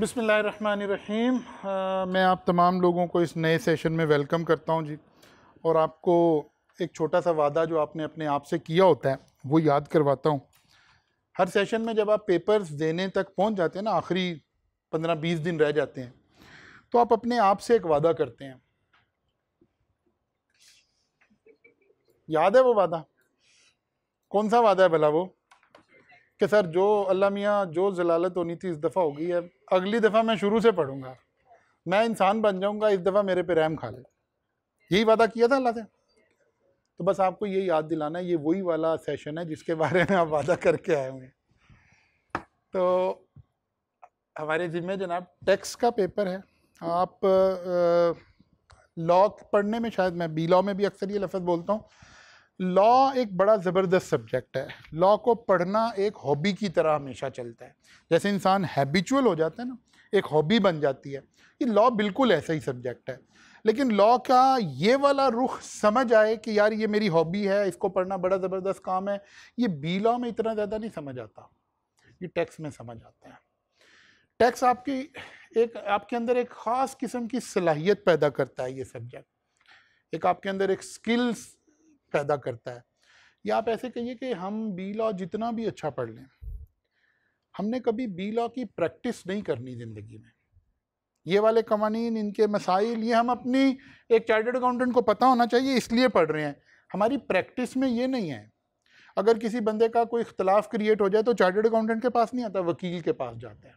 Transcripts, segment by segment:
बिसमीम मैं आप तमाम लोगों को इस नए सेशन में वेलकम करता हूं जी और आपको एक छोटा सा वादा जो आपने अपने आप से किया होता है वो याद करवाता हूं हर सेशन में जब आप पेपर्स देने तक पहुंच जाते हैं ना आखिरी पंद्रह बीस दिन रह जाते हैं तो आप अपने आप से एक वादा करते हैं याद है वो वादा कौन सा वादा है भला वो कि सर जो अल्लाह मियाँ जो जलालत होनी थी इस दफ़ा हो गई है अगली दफ़ा मैं शुरू से पढ़ूँगा मैं इंसान बन जाऊँगा इस दफ़ा मेरे पे रैम खा ले यही वादा किया था अल्लाह से तो बस आपको ये याद दिलाना है ये वही वाला सेशन है जिसके बारे में आप वादा करके आए हुए तो हमारे जिम्मे जनाब टैक्स का पेपर है आप लॉ पढ़ने में शायद मैं बी लॉ में भी अक्सर ये लफ्ज़ बोलता हूँ लॉ एक बड़ा ज़बरदस्त सब्जेक्ट है लॉ को पढ़ना एक हॉबी की तरह हमेशा चलता है जैसे इंसान हैबिचुअल हो जाता है ना एक हॉबी बन जाती है ये लॉ बिल्कुल ऐसा ही सब्जेक्ट है लेकिन लॉ का ये वाला रुख समझ आए कि यार ये मेरी हॉबी है इसको पढ़ना बड़ा ज़बरदस्त काम है ये बी लॉ में इतना ज़्यादा नहीं समझ आता ये टैक्स में समझ आता है टैक्स आपकी एक आपके अंदर एक ख़ास किस्म की सलाहियत पैदा करता है ये सब्जेक्ट एक आपके अंदर एक स्किल्स पैदा करता है या आप ऐसे कहिए कि हम बी लॉ जितना भी अच्छा पढ़ लें हमने कभी बी लॉ की प्रैक्टिस नहीं करनी ज़िंदगी में ये वाले कवानीन इनके मसाइल ये हम अपनी एक चार्टर्ड अकाउंटेंट को पता होना चाहिए इसलिए पढ़ रहे हैं हमारी प्रैक्टिस में ये नहीं है अगर किसी बंदे का कोई इख्तलाफ क्रिएट हो जाए तो चार्टर्ड अकाउंटेंट के पास नहीं आता वकील के पास जाता है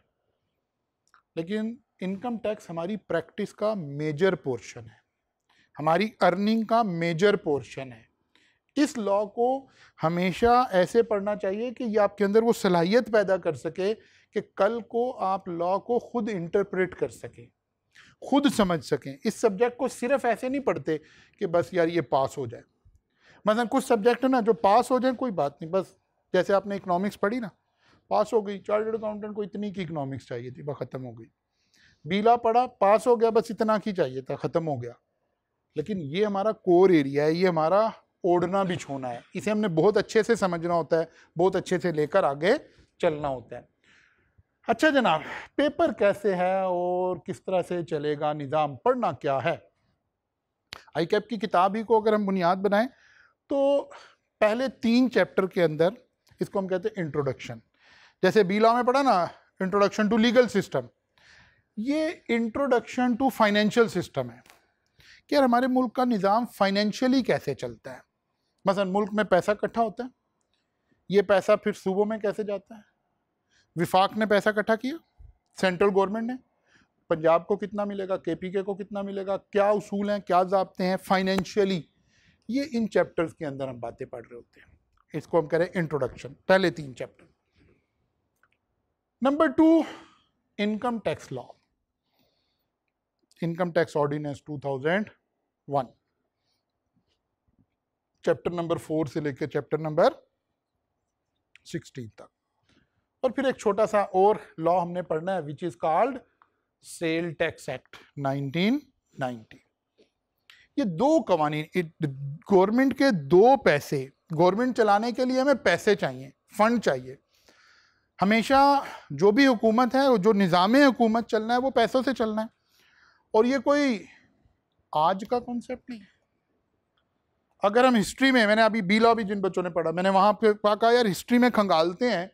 लेकिन इनकम टैक्स हमारी प्रैक्टिस का मेजर पोर्शन है हमारी अर्निंग का मेजर पोर्शन है इस लॉ को हमेशा ऐसे पढ़ना चाहिए कि ये आपके अंदर वो सलाहियत पैदा कर सके कि कल को आप लॉ को खुद इंटरप्रेट कर सकें खुद समझ सकें इस सब्जेक्ट को सिर्फ ऐसे नहीं पढ़ते कि बस यार ये पास हो जाए मतलब कुछ सब्जेक्ट है ना जो पास हो जाए कोई बात नहीं बस जैसे आपने इकनॉमिक्स पढ़ी ना पास हो गई चार्टर्ड अकाउंटेंट को इतनी की इकनॉमिक्स चाहिए थी बस ख़त्म हो गई बीला पढ़ा पास हो गया बस इतना की चाहिए था ख़त्म हो गया लेकिन ये हमारा कोर एरिया है ये हमारा ओढ़ना भी छूना है इसे हमने बहुत अच्छे से समझना होता है बहुत अच्छे से लेकर आगे चलना होता है अच्छा जनाब पेपर कैसे है और किस तरह से चलेगा निज़ाम पढ़ना क्या है आई कैप की किताब ही को अगर हम बुनियाद बनाएं तो पहले तीन चैप्टर के अंदर इसको हम कहते हैं इंट्रोडक्शन जैसे बी लॉ में पढ़ा ना इंट्रोडक्शन टू लीगल सिस्टम ये इंट्रोडक्शन टू फाइनेंशियल सिस्टम है कि यार हमारे मुल्क का निज़ाम फाइनेंशियली कैसे चलता है मसलन मुल्क में पैसा इकट्ठा होता है ये पैसा फिर सूबों में कैसे जाता है विफाक ने पैसा इकट्ठा किया सेंट्रल गवर्नमेंट ने पंजाब को कितना मिलेगा के पी के को कितना मिलेगा क्या उसूल हैं क्या जबते हैं फाइनेंशियली ये इन चैप्टर्स के अंदर हम बातें पढ़ रहे होते हैं इसको हम कह रहे हैं इंट्रोडक्शन पहले तीन chapter number two income tax law income tax ordinance two thousand one chapter number four से लेकर चैप्टर नंबर सिक्सटीन तक और फिर एक छोटा सा और लॉ हमने पढ़ना है which is called sale tax act 1990 ये दो कवानी गवर्नमेंट के दो पैसे गवर्नमेंट चलाने के लिए हमें पैसे चाहिए फंड चाहिए हमेशा जो भी हुकूमत है जो निज़ाम हुकूमत चलना है वो पैसों से चलना है और ये कोई आज का कॉन्सेप्ट नहीं है अगर हम हिस्ट्री में मैंने अभी बी लॉ भी जिन बच्चों ने पढ़ा मैंने वहाँ पे कहा यार हिस्ट्री में खंगालते हैं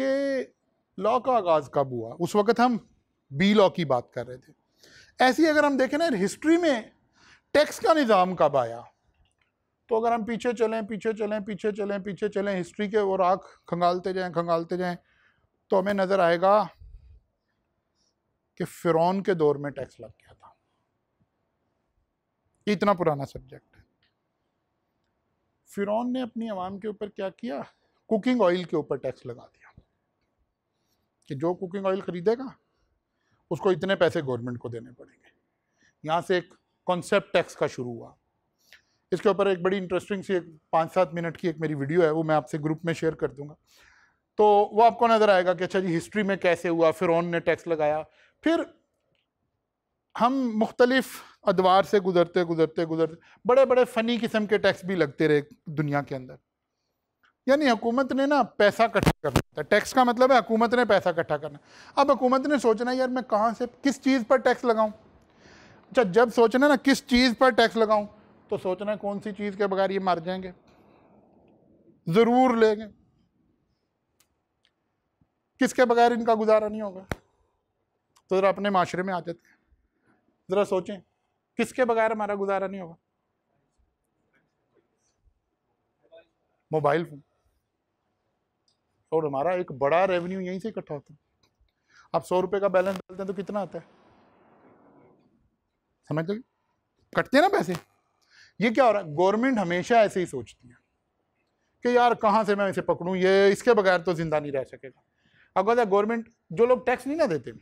कि लॉ का आगाज़ कब हुआ उस वक्त हम बी लॉ की बात कर रहे थे ऐसी अगर हम देखें ना हिस्ट्री में टैक्स का निज़ाम कब आया तो अगर हम पीछे चलें पीछे चलें पीछे चलें पीछे चलें हिस्ट्री के और आँख खंगालते जाएँ खंगालते जाएँ तो हमें नज़र आएगा कि फ़िरौन के दौर में टैक्स लग गया था इतना पुराना सब्जेक्ट फिरौन ने अपनी आवाम के ऊपर क्या किया कुकिंग ऑयल के ऊपर टैक्स लगा दिया कि जो कुकिंग ऑयल ख़रीदेगा उसको इतने पैसे गवर्नमेंट को देने पड़ेंगे यहाँ से एक कॉन्सेप्ट टैक्स का शुरू हुआ इसके ऊपर एक बड़ी इंटरेस्टिंग सी एक पाँच सात मिनट की एक मेरी वीडियो है वो मैं आपसे ग्रुप में शेयर कर दूंगा तो वो आपको नज़र आएगा कि अच्छा जी हिस्ट्री में कैसे हुआ फिर ने टैक्स लगाया फिर हम मुख्तलिफ़ अदवार से गुजरते गुजरते गुजरते बड़े बड़े फ़नी किस्म के टैक्स भी लगते रहे दुनिया के अंदर यानी हुकूमत ने ना पैसा इकट्ठा करना था टैक्स का मतलब है हुकूमत ने पैसा इकट्ठा करना अब हुकूमत ने सोचना यार मैं कहाँ से किस चीज़ पर टैक्स लगाऊँ अच्छा जब सोचना ना किस चीज़ पर टैक्स लगाऊँ तो सोचना कौन सी चीज़ के बगैर ये मर जाएंगे ज़रूर लेंगे किसके बगैर इनका गुजारा नहीं होगा तो ज़रा अपने माशरे में आ जाते हैं ज़रा सोचें किसके बगैर हमारा गुजारा नहीं होगा मोबाइल फोन और हमारा एक बड़ा रेवेन्यू यहीं से इकट्ठा होता है आप सौ रुपए का बैलेंस डालते हैं तो कितना आता है समझ गए कटते हैं ना पैसे ये क्या हो रहा है गवर्नमेंट हमेशा ऐसे ही सोचती है कि यार कहाँ से मैं इसे पकड़ूँ ये इसके बगैर तो ज़िंदा नहीं रह सकेगा अगर गवर्नमेंट जो लोग टैक्स नहीं ना देते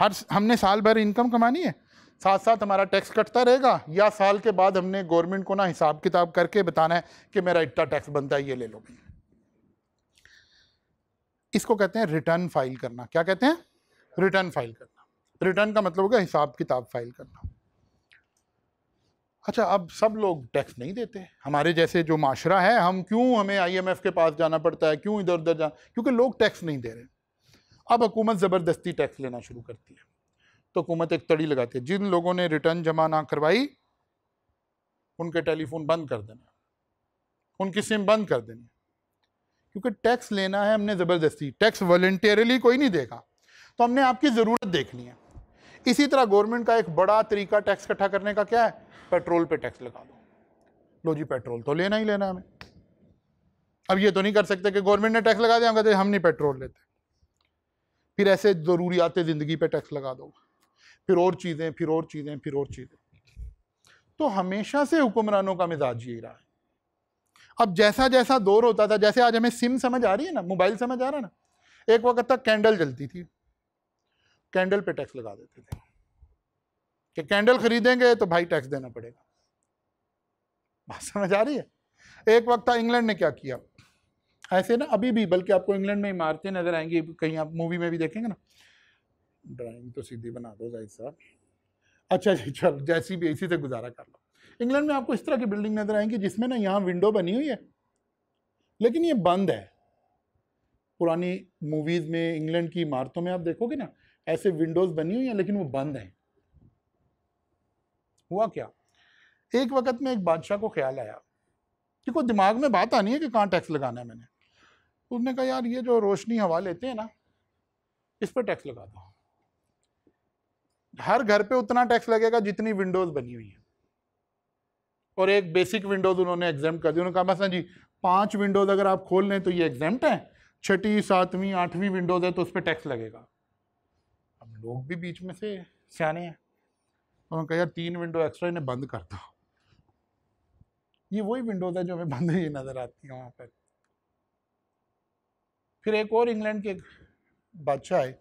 हर हमने साल भर इनकम कमानी है साथ साथ हमारा टैक्स कटता रहेगा या साल के बाद हमने गवर्नमेंट को ना हिसाब किताब करके बताना है कि मेरा इतना टैक्स बनता है ये ले लो इसको कहते हैं रिटर्न फाइल करना क्या कहते हैं रिटर्न फाइल करना रिटर्न का मतलब होगा हिसाब किताब फाइल करना अच्छा अब सब लोग टैक्स नहीं देते हमारे जैसे जो माशरा है हम क्यों हमें आईएमएफ के पास जाना पड़ता है क्यों इधर उधर जाना क्योंकि लोग टैक्स नहीं दे रहे अब हुकूमत ज़बरदस्ती टैक्स लेना शुरू करती है तो हुकूमत एक तड़ी लगाती है जिन लोगों ने रिटर्न जमा ना करवाई उनके टेलीफोन बंद कर देना उनकी सिम बंद कर देनी क्योंकि टैक्स लेना है हमने ज़बरदस्ती टैक्स वॉल्टियरली कोई नहीं देगा तो हमने आपकी ज़रूरत देखनी है इसी तरह गवर्नमेंट का एक बड़ा तरीका टैक्स इकट्ठा करने का क्या है पेट्रोल पे टैक्स लगा दो लो जी पेट्रोल तो लेना ही लेना हमें अब ये तो नहीं कर सकते कि गवर्नमेंट ने टैक्स लगा दिया हम कहते हम नहीं पेट्रोल लेते फिर ऐसे ज़रूरियात ज़िंदगी पे टैक्स लगा दोगे फिर और चीज़ें फिर और चीज़ें फिर और चीज़ें तो हमेशा से हुक्मरानों का मिजाज यही रहा है अब जैसा जैसा दौर होता था जैसे आज हमें सिम समझ आ रही है ना मोबाइल समझ आ रहा है ना एक वक्त तक कैंडल जलती थी कैंडल पे टैक्स लगा देते थे कि कैंडल खरीदेंगे तो भाई टैक्स देना पड़ेगा बात समझ आ रही है एक वक्त था इंग्लैंड ने क्या किया ऐसे ना अभी भी बल्कि आपको इंग्लैंड में इमारतें नजर आएंगी कहीं आप मूवी में भी देखेंगे ना ड्राइंग तो सीधी बना दो जाहिर साहब अच्छा जी अच्छा, चलो जैसी भी इसी से गुजारा कर लो इंग्लैंड में आपको इस तरह की बिल्डिंग नजर आएंगी जिसमें ना यहाँ विंडो बनी हुई है लेकिन ये बंद है पुरानी मूवीज़ में इंग्लैंड की इमारतों में आप देखोगे ना ऐसे विंडोज़ बनी हुई हैं लेकिन वो बंद हैं हुआ क्या एक वक्त में एक बादशाह को ख्याल आया कि कोई दिमाग में बात आनी है कि कहाँ टैक्स लगाना है मैंने उसने कहा यार ये जो रोशनी हवा लेते हैं ना इस पर टैक्स लगा दो हर घर पे उतना टैक्स लगेगा जितनी विंडोज बनी हुई है और एक बेसिक विंडोज उन्होंने एग्जाम कर दी उन्होंने कहा जी पांच विंडोज अगर आप खोल लें तो ये एग्जाम्ट है छठी सातवीं आठवीं विंडोज है तो उस पर टैक्स लगेगा अब लोग भी बीच में से सियाने हैं उन्होंने कहा यार तीन विंडो एक्स्ट्रा इन्हें बंद कर दो ये वही विंडोज है जो हमें बंद हुई नज़र आती है वहाँ पर फिर एक और इंग्लैंड के बादशाह आए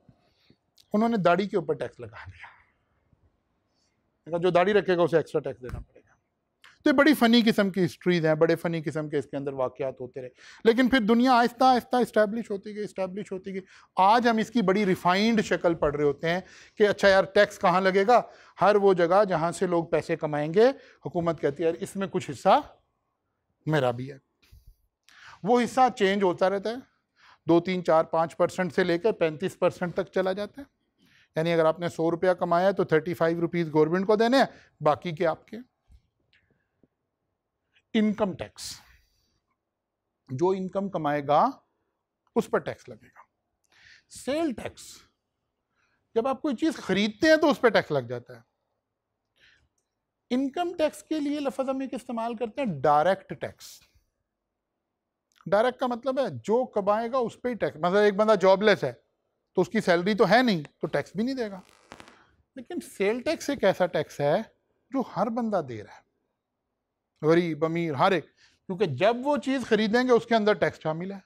उन्होंने दाढ़ी के ऊपर टैक्स लगा दिया जो दाढ़ी रखेगा उसे एक्स्ट्रा टैक्स देना पड़ेगा तो ये बड़ी फ़नी किस्म की हिस्ट्रीज़ हैं बड़े फ़नी किस्म के इसके अंदर वाक़ात होते रहे लेकिन फिर दुनिया आहिस्ता आहिस्ता इस्टेब्लिश होती गई इस्टेब्लिश होती गई आज हम इसकी बड़ी रिफाइंड शक्ल पढ़ रहे होते हैं कि अच्छा यार टैक्स कहाँ लगेगा हर वो जगह जहाँ से लोग पैसे कमाएंगे हुकूमत कहती है यार इसमें कुछ हिस्सा मेरा भी है वो हिस्सा चेंज होता रहता है दो तीन चार पाँच परसेंट से लेकर पैंतीस परसेंट तक चला जाता है यानी अगर आपने सौ रुपया कमाया है तो थर्टी फाइव रुपीज़ गवर्नमेंट को देने हैं बाकी के आपके इनकम टैक्स जो इनकम कमाएगा उस पर टैक्स लगेगा सेल टैक्स जब आप कोई चीज़ खरीदते हैं तो उस पर टैक्स लग जाता है इनकम टैक्स के लिए लफज हम एक इस्तेमाल करते हैं डायरेक्ट टैक्स डायरेक्ट का मतलब है जो कमाएगा उस पर ही टैक्स मतलब एक बंदा जॉबलेस है तो उसकी सैलरी तो है नहीं तो टैक्स भी नहीं देगा लेकिन सेल टैक्स एक ऐसा टैक्स है जो हर बंदा दे रहा है गरीब अमीर हर एक क्योंकि जब वो चीज़ खरीदेंगे उसके अंदर टैक्स शामिल है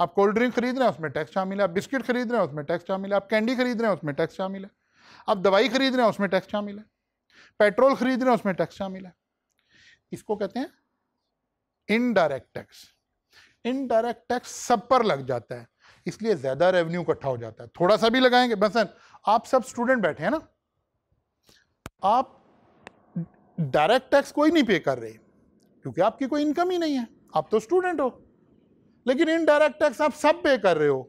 आप कोल्ड ड्रिंक खरीद रहे हैं उसमें टैक्स शामिल है आप बिस्किट खरीद रहे हैं उसमें टैक्स शामिल है आप कैंडी खरीद रहे हैं उसमें टैक्स शामिल है आप दवाई खरीद रहे हैं उसमें टैक्स शामिल है पेट्रोल खरीद रहे हैं उसमें टैक्स शामिल है इसको कहते हैं इनडायरेक्ट टैक्स इनडायरेक्ट टैक्स सब पर लग जाता है इसलिए ज़्यादा रेवेन्यू इकट्ठा हो जाता है थोड़ा सा भी लगाएंगे बस आप सब स्टूडेंट बैठे हैं ना आप डायरेक्ट टैक्स कोई नहीं पे कर रहे क्योंकि आपकी कोई इनकम ही नहीं है आप तो स्टूडेंट हो लेकिन इनडायरेक्ट टैक्स आप सब पे कर रहे हो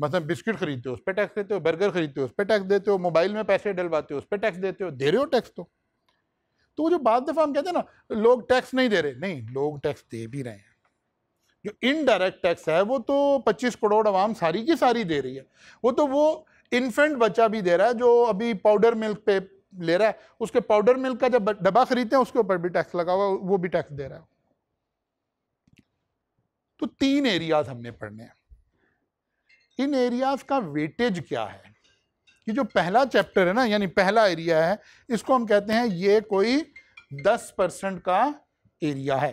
मतलब बिस्किट खरीदते हो उस पर टैक्स देते हो बर्गर खरीदते हो उस पर टैक्स देते हो मोबाइल में पैसे डलवाते हो उस पर टैक्स देते हो दे रहे हो टैक्स तो तो जो बाद दफ़ा हम कहते हैं ना लोग टैक्स नहीं दे रहे नहीं लोग टैक्स दे भी रहे हैं जो इनडायरेक्ट टैक्स है वो तो 25 करोड़ आवाम सारी की सारी दे रही है वो तो वो इन्फेंट बच्चा भी दे रहा है जो अभी पाउडर मिल्क पे ले रहा है उसके पाउडर मिल्क का जब डब्बा खरीदते हैं उसके ऊपर भी टैक्स लगा हुआ वो भी टैक्स दे रहा है तो तीन एरियाज हमने पढ़ने हैं इन एरियाज का वेटेज क्या है ये जो पहला चैप्टर है ना यानी पहला एरिया है इसको हम कहते हैं ये कोई दस परसेंट का एरिया है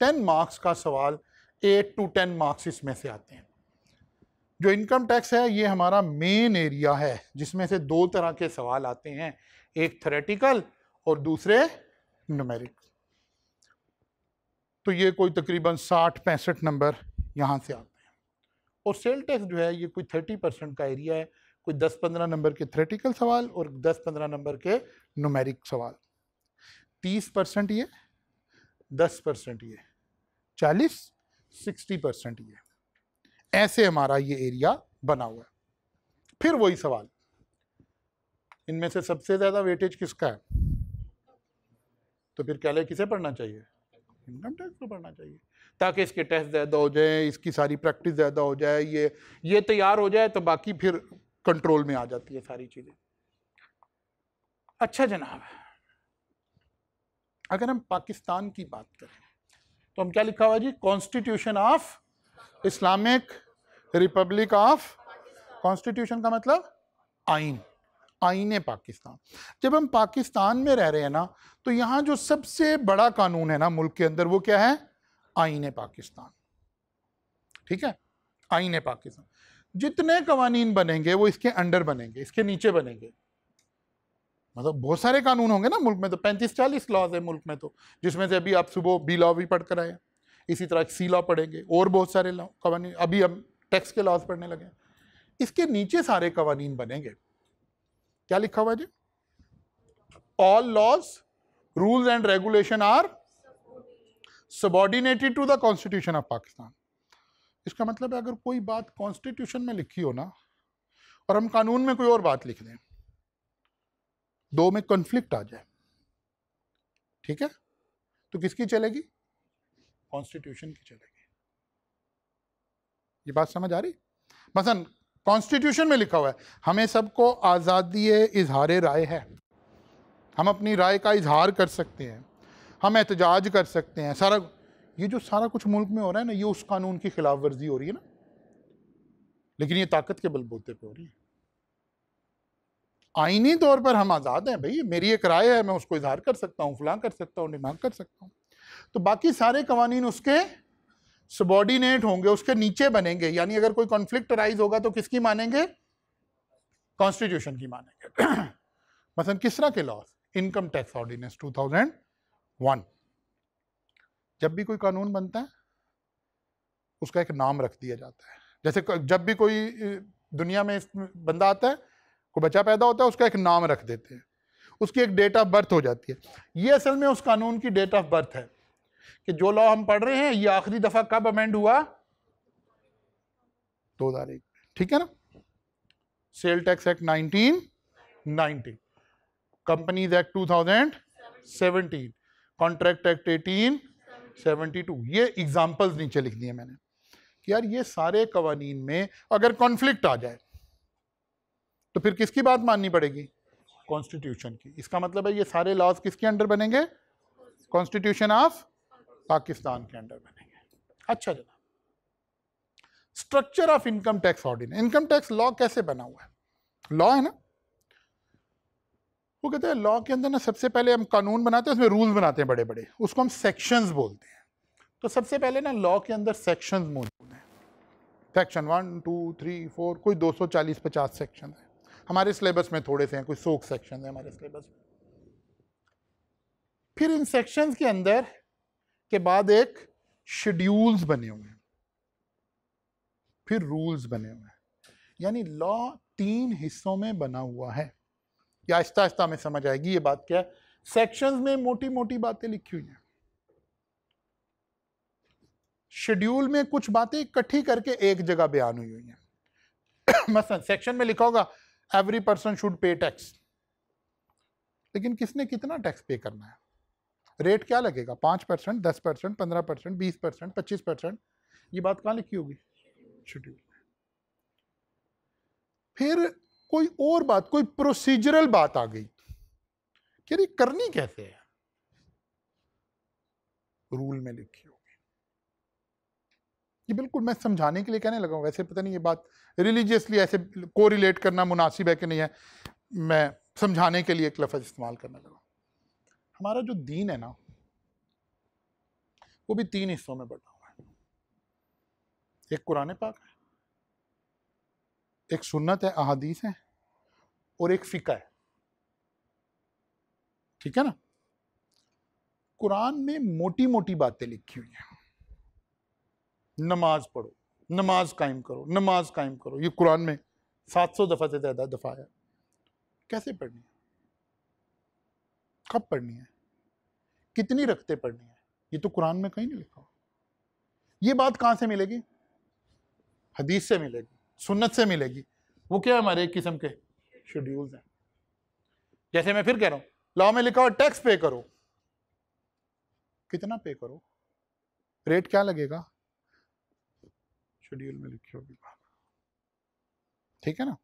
टेन मार्क्स का सवाल एट टू टेन मार्क्स इसमें से आते हैं जो इनकम टैक्स है ये हमारा मेन एरिया है जिसमें से दो तरह के सवाल आते हैं एक थ्रेटिकल और दूसरे नुमेरिक तो ये कोई तकरीबन साठ पैंसठ नंबर यहाँ से आते हैं और सेल टैक्स जो है ये कोई थर्टी परसेंट का एरिया है कोई दस पंद्रह नंबर के थ्रेटिकल सवाल और दस पंद्रह नंबर के नुमेरिक सवाल तीस परसेंट ये दस परसेंट ये चालीस सिक्सटी परसेंट ये ऐसे हमारा ये एरिया बना हुआ है फिर वही सवाल इनमें से सबसे ज़्यादा वेटेज किसका है तो फिर क्या किसे पढ़ना चाहिए इनकम टैक्स को पढ़ना चाहिए ताकि इसके टेस्ट ज़्यादा हो जाए इसकी सारी प्रैक्टिस ज़्यादा हो जाए ये ये तैयार हो जाए तो बाकी फिर कंट्रोल में आ जाती है सारी चीज़ें अच्छा जनाब अगर हम पाकिस्तान की बात करें तो हम क्या लिखा हुआ जी constitution of Islamic Republic of constitution का मतलब आइन आइन पाकिस्तान जब हम पाकिस्तान में रह रहे हैं ना तो यहाँ जो सबसे बड़ा कानून है ना मुल्क के अंदर वो क्या है आइन पाकिस्तान ठीक है आइन पाकिस्तान जितने कवानीन बनेंगे वो इसके अंडर बनेंगे इसके नीचे बनेंगे मतलब बहुत सारे कानून होंगे ना मुल्क में तो पैंतीस चालीस लॉज है मुल्क में तो जिसमें से अभी आप सुबह बी लॉ भी पढ़ कर आए इसी तरह सी लॉ पढ़ेंगे और बहुत सारे लॉ कवानी अभी हम टैक्स के लॉज पढ़ने लगे इसके नीचे सारे कवानीन बनेंगे क्या लिखा हुआ जी all laws rules and regulation are subordinated to the constitution of Pakistan इसका मतलब है अगर कोई बात कॉन्स्टिट्यूशन में लिखी हो ना और हम कानून में कोई और बात लिख दें दो में कॉन्फ्लिक्ट आ जाए ठीक है तो किसकी चलेगी कॉन्स्टिट्यूशन की चलेगी ये बात समझ आ रही मसन कॉन्स्टिट्यूशन में लिखा हुआ है हमें सबको आज़ादी इजहार राय है हम अपनी राय का इजहार कर सकते हैं हम एहतजाज कर सकते हैं सारा ये जो सारा कुछ मुल्क में हो रहा है ना ये उस कानून की खिलाफ वर्जी हो रही है ना लेकिन ये ताकत के बलबूते पे हो रही है आइनी तौर पर हम आज़ाद हैं भाई मेरी एक राय है मैं उसको इजहार कर सकता हूँ फलां कर सकता हूँ डिमांड कर सकता हूँ तो बाकी सारे कवानीन उसके सबॉर्डिनेट होंगे उसके नीचे बनेंगे यानी अगर कोई कॉन्फ्लिक्ट राइज होगा तो किसकी मानेंगे कॉन्स्टिट्यूशन की मानेंगे मसलन तरह के लॉस इनकम टैक्स ऑर्डिनेंस 2001 जब भी कोई कानून बनता है उसका एक नाम रख दिया जाता है जैसे जब भी कोई दुनिया में बंदा आता है को बच्चा पैदा होता है उसका एक नाम रख देते हैं उसकी एक डेट ऑफ बर्थ हो जाती है ये असल में उस कानून की डेट ऑफ बर्थ है कि जो लॉ हम पढ़ रहे हैं ये आखिरी दफा कब अमेंड हुआ दो हजार एक ठीक है ना sale tax act nineteen nineteen companies act two thousand seventeen contract act eighteen seventy two ये एग्जाम्पल्स नीचे लिख दिए मैंने कि यार ये सारे कवानीन में अगर कॉन्फ्लिक्ट आ जाए तो फिर किसकी बात माननी पड़ेगी कॉन्स्टिट्यूशन की इसका मतलब है ये सारे लॉज किसके अंडर बनेंगे कॉन्स्टिट्यूशन ऑफ पाकिस्तान के अंडर बनेंगे अच्छा जनाब structure of income tax ordinance income tax law कैसे बना हुआ है लॉ है ना वो कहते हैं लॉ के अंदर ना सबसे पहले हम कानून बनाते हैं उसमें रूल बनाते हैं बड़े बड़े उसको हम सेक्शंस बोलते हैं तो सबसे पहले ना लॉ के अंदर सेक्शंस मौजूद हैं section one two three four कोई 240 50 सेक्शन है हमारे सिलेबस में थोड़े से हैं कुछ सोख सेक्शन है हमारे सिलेबस फिर इन सेक्शंस के अंदर के बाद एक शेड्यूल्स बने हुए हैं फिर रूल्स बने हुए हैं यानी लॉ तीन हिस्सों में बना हुआ है या आहिस्ता आहिस्ता हमें समझ आएगी ये बात क्या है सेक्शंस में मोटी मोटी बातें लिखी हुई हैं शेड्यूल में कुछ बातें इकट्ठी करके एक जगह बयान हुई हुई हैं मसलन सेक्शन में लिखा होगा every person should pay tax लेकिन किसने कितना टैक्स पे करना है रेट क्या लगेगा पाँच परसेंट दस परसेंट पंद्रह परसेंट बीस परसेंट पच्चीस परसेंट ये बात कहाँ लिखी होगी शेड्यूल फिर कोई और बात कोई प्रोसीजरल बात आ गई कि करनी कैसे है रूल में लिखी ये बिल्कुल मैं समझाने के लिए कहने लगा हूँ वैसे पता नहीं ये बात रिलीजियसली ऐसे को रिलेट करना मुनासिब है कि नहीं है मैं समझाने के लिए एक लफज इस्तेमाल करने लगा हमारा जो दीन है ना वो भी तीन हिस्सों में बटा हुआ है एक कुरान पाक है एक सुन्नत है अहादीस है और एक फ़िका है ठीक है ना कुरान में मोटी मोटी बातें लिखी हुई हैं नमाज पढ़ो नमाज कायम करो नमाज कायम करो ये कुरान में 700 दफ़ा से ज़्यादा दफ़ा आया कैसे पढ़नी है कब पढ़नी है कितनी रखते पढ़नी है ये तो कुरान में कहीं नहीं लिखा ये बात कहाँ से मिलेगी हदीस से मिलेगी सुन्नत से मिलेगी वो क्या हमारे एक किस्म के शेड्यूल्स हैं जैसे मैं फिर कह रहा हूँ लॉ में लिखा हो टैक्स पे करो कितना पे करो रेट क्या लगेगा शेड्यूल में लिखी होगी ठीक है ना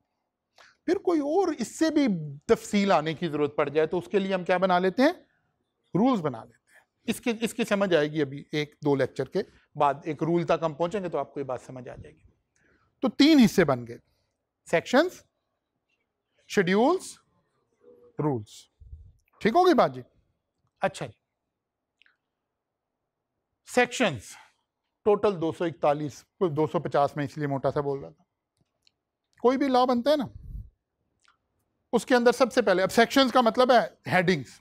फिर कोई और इससे भी तफसील आने की जरूरत पड़ जाए तो उसके लिए हम क्या बना लेते हैं रूल्स बना लेते हैं इसके इसकी समझ आएगी अभी एक दो लेक्चर के बाद एक रूल तक हम पहुंचेंगे तो आपको ये बात समझ आ जाएगी तो तीन हिस्से बन गए सेक्शंस शेड्यूल्स रूल्स ठीक होगी बात जी अच्छा जी सेक्शंस टोटल दो सौ इकतालीस दो सौ पचास में इसलिए मोटा सा बोल रहा था कोई भी लॉ बनता है ना उसके अंदर सबसे पहले अब सेक्शंस का मतलब है headings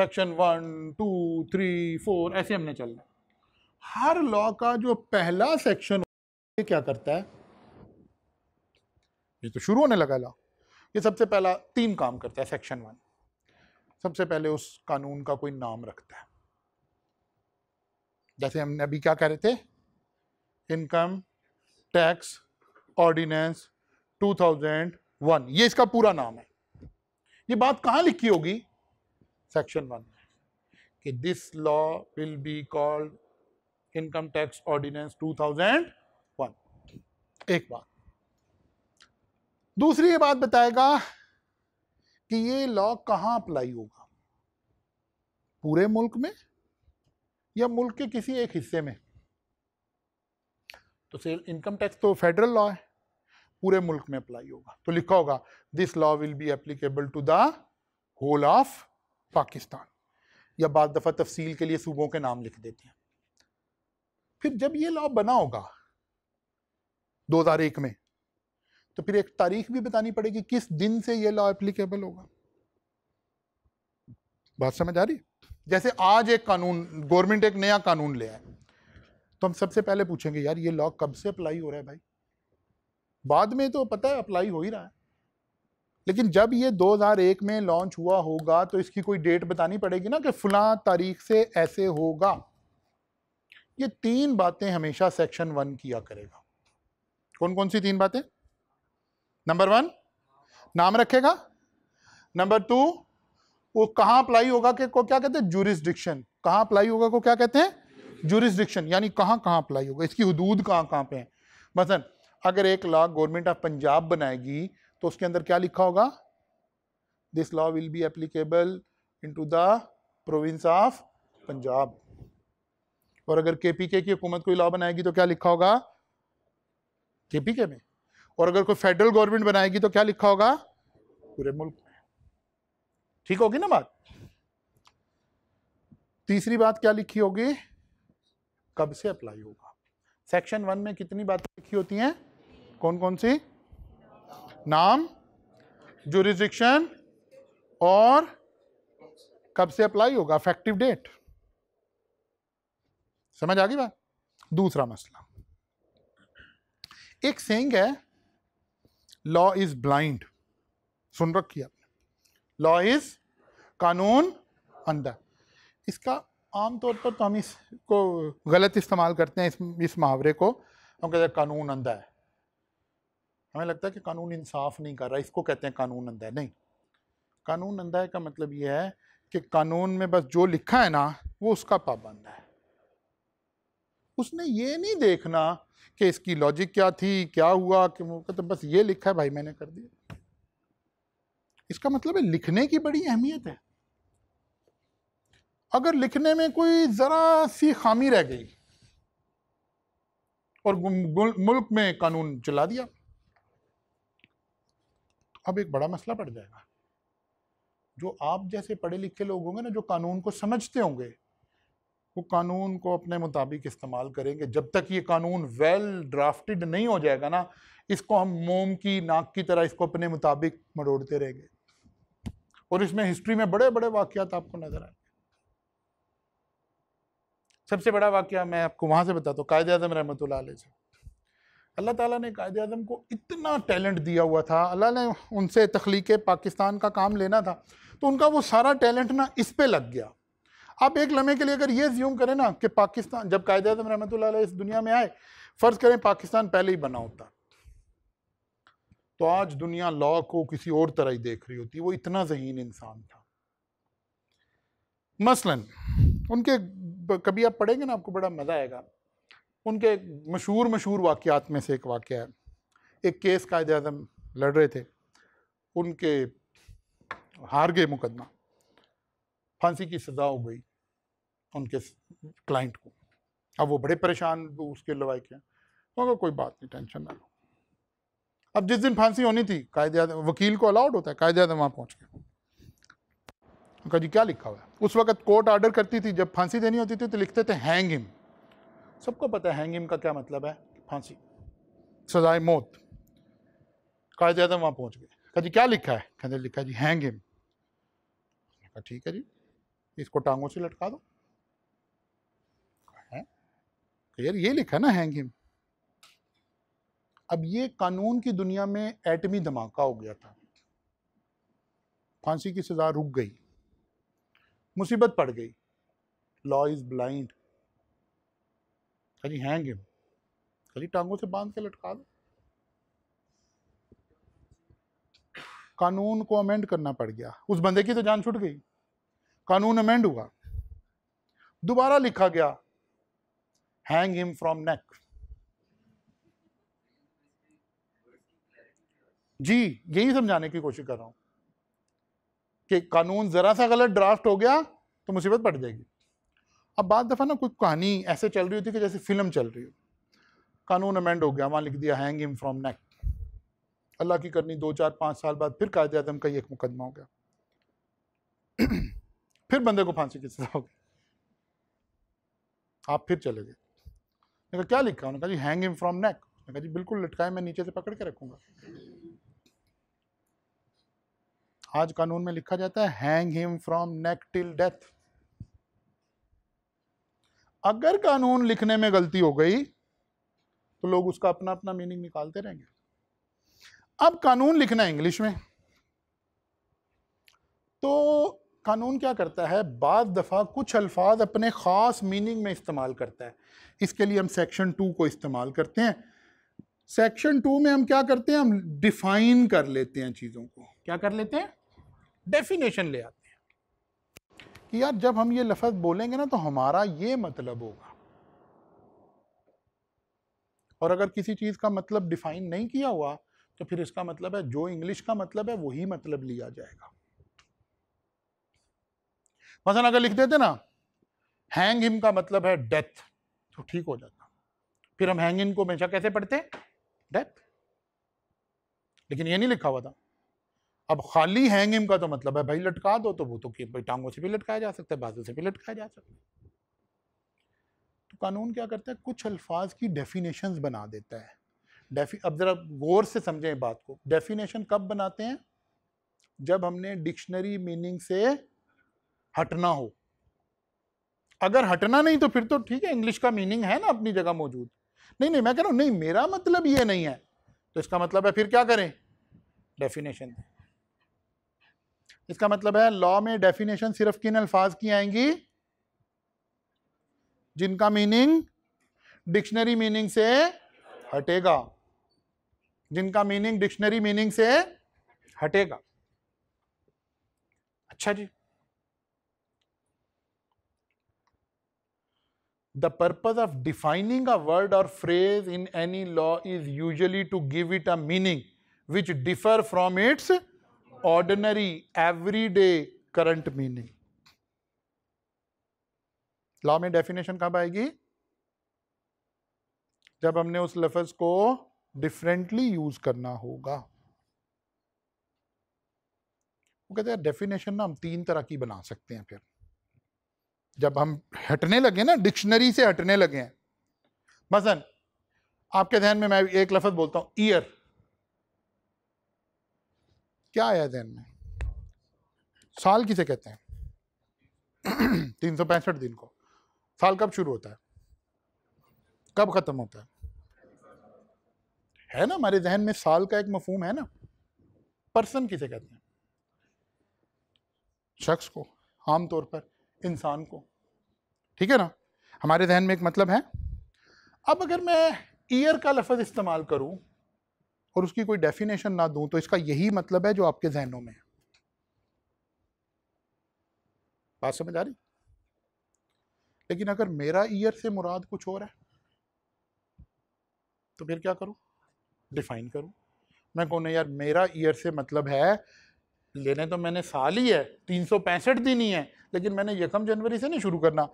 section one two three four ऐसे हमने चलना हर लॉ का जो पहला सेक्शन ये क्या करता है ये तो शुरू होने लगा लॉ ये सबसे पहला तीन काम करता है सेक्शन वन सबसे पहले उस कानून का कोई नाम रखता है जैसे हमने अभी क्या कह रहे थे इनकम टैक्स ऑर्डिनेंस 2001 ये इसका पूरा नाम है ये बात कहाँ लिखी होगी सेक्शन वन में कि this law will be called income tax ordinance 2001 एक बात दूसरी ये बात बताएगा कि ये लॉ कहाँ अप्लाई होगा पूरे मुल्क में या मुल्क के किसी एक हिस्से में तो सेल इनकम टैक्स तो फेडरल लॉ है पूरे मुल्क में अप्लाई होगा तो लिखा होगा this law will be applicable to the whole of Pakistan या बार दफ़ा तफसील के लिए सूबों के नाम लिख देते हैं फिर जब ये लॉ बना होगा 2001 में तो फिर एक तारीख भी बतानी पड़ेगी किस दिन से ये लॉ एप्लीकेबल होगा बात समझ आ रही है जैसे आज एक कानून गवर्नमेंट एक नया कानून ले आए तो हम सबसे पहले पूछेंगे यार ये लॉ कब से अप्लाई हो रहा है भाई बाद में तो पता है अप्लाई हो ही रहा है लेकिन जब ये 2001 में लॉन्च हुआ होगा तो इसकी कोई डेट बतानी पड़ेगी ना कि फुला तारीख से ऐसे होगा ये तीन बातें हमेशा सेक्शन वन किया करेगा कौन कौन सी तीन बातें नंबर वन नाम रखेगा नंबर टू वो कहां अप्लाई होगा के को क्या कहते हैं जूरिस्डिक्शन कहां अप्लाई होगा को क्या कहते हैं जूरिस्डिक्शन यानी कहां कहां अप्लाई होगा इसकी हदूद कहां कहां पे है मसलन अगर एक लॉ गवर्नमेंट ऑफ पंजाब बनाएगी तो उसके अंदर क्या लिखा होगा this law will be applicable in to the province of Punjab और अगर के पी के की हुकूमत कोई लॉ बनाएगी तो क्या लिखा होगा के पी के में और अगर कोई फेडरल गवर्नमेंट बनाएगी तो क्या लिखा होगा पूरे मुल्क ठीक होगी ना बात तीसरी बात क्या लिखी होगी कब से अप्लाई होगा सेक्शन वन में कितनी बातें लिखी होती हैं कौन कौन सी नाम जुरिस्डिक्शन और कब से अप्लाई होगा अफेक्टिव डेट समझ आ गई बात दूसरा मसला एक सेंग है लॉ इज ब्लाइंड सुन रखिए लॉ इज कानून अंदर इसका आम तौर पर तो हम इसको गलत इस्तेमाल करते हैं इस इस मुहावरे को हम कहते हैं कानून अंधा है हमें लगता है कि कानून इंसाफ नहीं कर रहा इसको कहते हैं कानून अंदर है नहीं कानून अंदर है का मतलब यह है कि कानून में बस जो लिखा है ना वो उसका पाबंद है उसने ये नहीं देखना कि इसकी लॉजिक क्या थी क्या हुआ कि तो बस ये लिखा है भाई मैंने कर दिया इसका मतलब है लिखने की बड़ी अहमियत है अगर लिखने में कोई ज़रा सी खामी रह गई और मुल्क में कानून चला दिया तो अब एक बड़ा मसला पड़ जाएगा जो आप जैसे पढ़े लिखे लोग होंगे ना जो कानून को समझते होंगे वो कानून को अपने मुताबिक इस्तेमाल करेंगे जब तक ये कानून वेल ड्राफ्टेड नहीं हो जाएगा ना इसको हम मोम की नाक की तरह इसको अपने मुताबिक मरोड़ते रहेंगे और इसमें हिस्ट्री में बड़े बड़े वाक्यात आपको नज़र आए सबसे बड़ा वाक़ मैं आपको वहाँ से बताता हूँ कायद आजम रहमत से अल्लाह ताला ने कायद अजम को इतना टैलेंट दिया हुआ था अल्लाह ने उनसे तख्लीक पाकिस्तान का काम लेना था तो उनका वो सारा टैलेंट ना इस पर लग गया आप एक लम्हे के लिए अगर ये ज्यूम करें ना कि पाकिस्तान जब कायद अजम रहमत इस दुनिया में आए फ़र्ज़ करें पाकिस्तान पहले ही बना होता तो आज दुनिया लॉ को किसी और तरह ही देख रही होती वो इतना जहीन इंसान था मसलन उनके कभी आप पढ़ेंगे ना आपको बड़ा मज़ा आएगा उनके मशहूर मशहूर वाक़ात में से एक वाक़ है एक केस कायद अजम लड़ रहे थे उनके हार गए मुकदमा फांसी की सज़ा हो गई उनके क्लाइंट को अब वो बड़े परेशान उसके लवाए के हैं तो कोई बात नहीं टेंशन ना लो अब जिस दिन फांसी होनी थी कायदे आजम वकील को अलाउड होता है कायदे आदम वहाँ पहुँच गए उनका जी क्या लिखा हुआ है उस वक्त कोर्ट ऑर्डर करती थी जब फांसी देनी होती थी तो लिखते थे हैंग हिम सबको पता है हैंग हिम का क्या मतलब है फांसी सजाए मौत कायदे आदम वहाँ पहुँच गए कहा जी क्या लिखा है कहते लिखा जी हैंग हिम कहा ठीक है जी इसको टांगों से लटका दो यार ये लिखा ना हैंग हिम अब ये कानून की दुनिया में एटमी धमाका हो गया था फांसी की सज़ा रुक गई मुसीबत पड़ गई लॉ इज़ ब्लाइंड खाली हैंग हिम खाली टांगों से बांध के लटका दो कानून को अमेंड करना पड़ गया उस बंदे की तो जान छूट गई कानून अमेंड हुआ दोबारा लिखा गया हैंग हिम फ्रॉम नेक जी यही समझाने की कोशिश कर रहा हूं कि कानून जरा सा गलत ड्राफ्ट हो गया तो मुसीबत बढ़ जाएगी अब बात दफ़ा ना कोई कहानी ऐसे चल रही होती कि जैसे फिल्म चल रही हो कानून अमेंड हो गया वहाँ लिख दिया हैंग इम फ्रॉम नेक अल्लाह की करनी दो चार पाँच साल बाद फिर कायदे आदम का एक मुकदमा हो गया फिर बंदे को फांसी की सजा हो गई आप फिर चले गए क्या लिखा उन्होंने कहा जी हैंग इम फ्रॉम नेक मैंने कहा जी बिल्कुल लटकाए मैं नीचे से पकड़ के रखूंगा आज कानून में लिखा जाता है hang him from neck till death अगर कानून लिखने में गलती हो गई तो लोग उसका अपना अपना मीनिंग निकालते रहेंगे अब कानून लिखना इंग्लिश में तो कानून क्या करता है बाद दफ़ा कुछ अल्फाज अपने ख़ास मीनिंग में इस्तेमाल करता है इसके लिए हम सेक्शन टू को इस्तेमाल करते हैं सेक्शन टू में हम क्या करते हैं हम डिफाइन कर लेते हैं चीज़ों को क्या कर लेते हैं डेफिनेशन ले आते हैं कि यार जब हम ये लफ्ज़ बोलेंगे ना तो हमारा ये मतलब होगा और अगर किसी चीज़ का मतलब डिफाइन नहीं किया हुआ तो फिर इसका मतलब है जो इंग्लिश का मतलब है वही मतलब लिया जाएगा मसलन अगर लिख देते ना हैंग हिम का मतलब है डेथ तो ठीक हो जाता फिर हम हैंग इन को हमेशा कैसे पढ़ते डेथ लेकिन ये नहीं लिखा हुआ था अब खाली हैंगिंग का तो मतलब है भाई लटका दो तो वो तो टांगों से भी लटकाया जा सकता है बाजू से भी लटकाया जा सकता है तो कानून क्या करता है कुछ अल्फाज की डेफिनेशन बना देता है डेफी अब ज़रा गौर से समझें बात को डेफिनेशन कब बनाते हैं जब हमने डिक्शनरी मीनिंग से हटना हो अगर हटना नहीं तो फिर तो ठीक है इंग्लिश का मीनिंग है ना अपनी जगह मौजूद नहीं नहीं मैं कह रहा हूँ नहीं मेरा मतलब ये नहीं है तो इसका मतलब है फिर क्या करें डेफिनेशन इसका मतलब है लॉ में डेफिनेशन सिर्फ किन अल्फाज की आएंगी जिनका मीनिंग डिक्शनरी मीनिंग से हटेगा जिनका मीनिंग डिक्शनरी मीनिंग से हटेगा अच्छा जी the purpose of defining a word और phrase in any law is usually to give it a meaning which differ from its ordinary, everyday current meaning. लॉ में डेफिनेशन कब आएगी जब हमने उस लफज को डिफरेंटली यूज करना होगा वो कहते हैं डेफिनेशन ना हम तीन तरह की बना सकते हैं फिर जब हम हटने लगे ना डिक्शनरी से हटने लगे हैं मसन आपके ध्यान में मैं एक लफज बोलता हूं ईयर क्या आया जहन में साल किसे कहते हैं तीन सौ पैंसठ दिन को साल कब शुरू होता है कब ख़त्म होता है है ना हमारे जहन में साल का एक मफहम है ना पर्सन किसे कहते हैं शख्स को आमतौर पर इंसान को ठीक है ना हमारे जहन में एक मतलब है अब अगर मैं ईयर का लफज इस्तेमाल करूं और उसकी कोई डेफिनेशन ना दूं तो इसका यही मतलब है जो आपके जहनों में है बात समझ आ रही लेकिन अगर मेरा ईयर से मुराद कुछ और है तो फिर क्या करूं डिफाइन करूं मैं कहूँ यार मेरा ईयर से मतलब है लेने तो मैंने साल ही है तीन सौ पैंसठ दिन ही है लेकिन मैंने यकम जनवरी से नहीं शुरू करना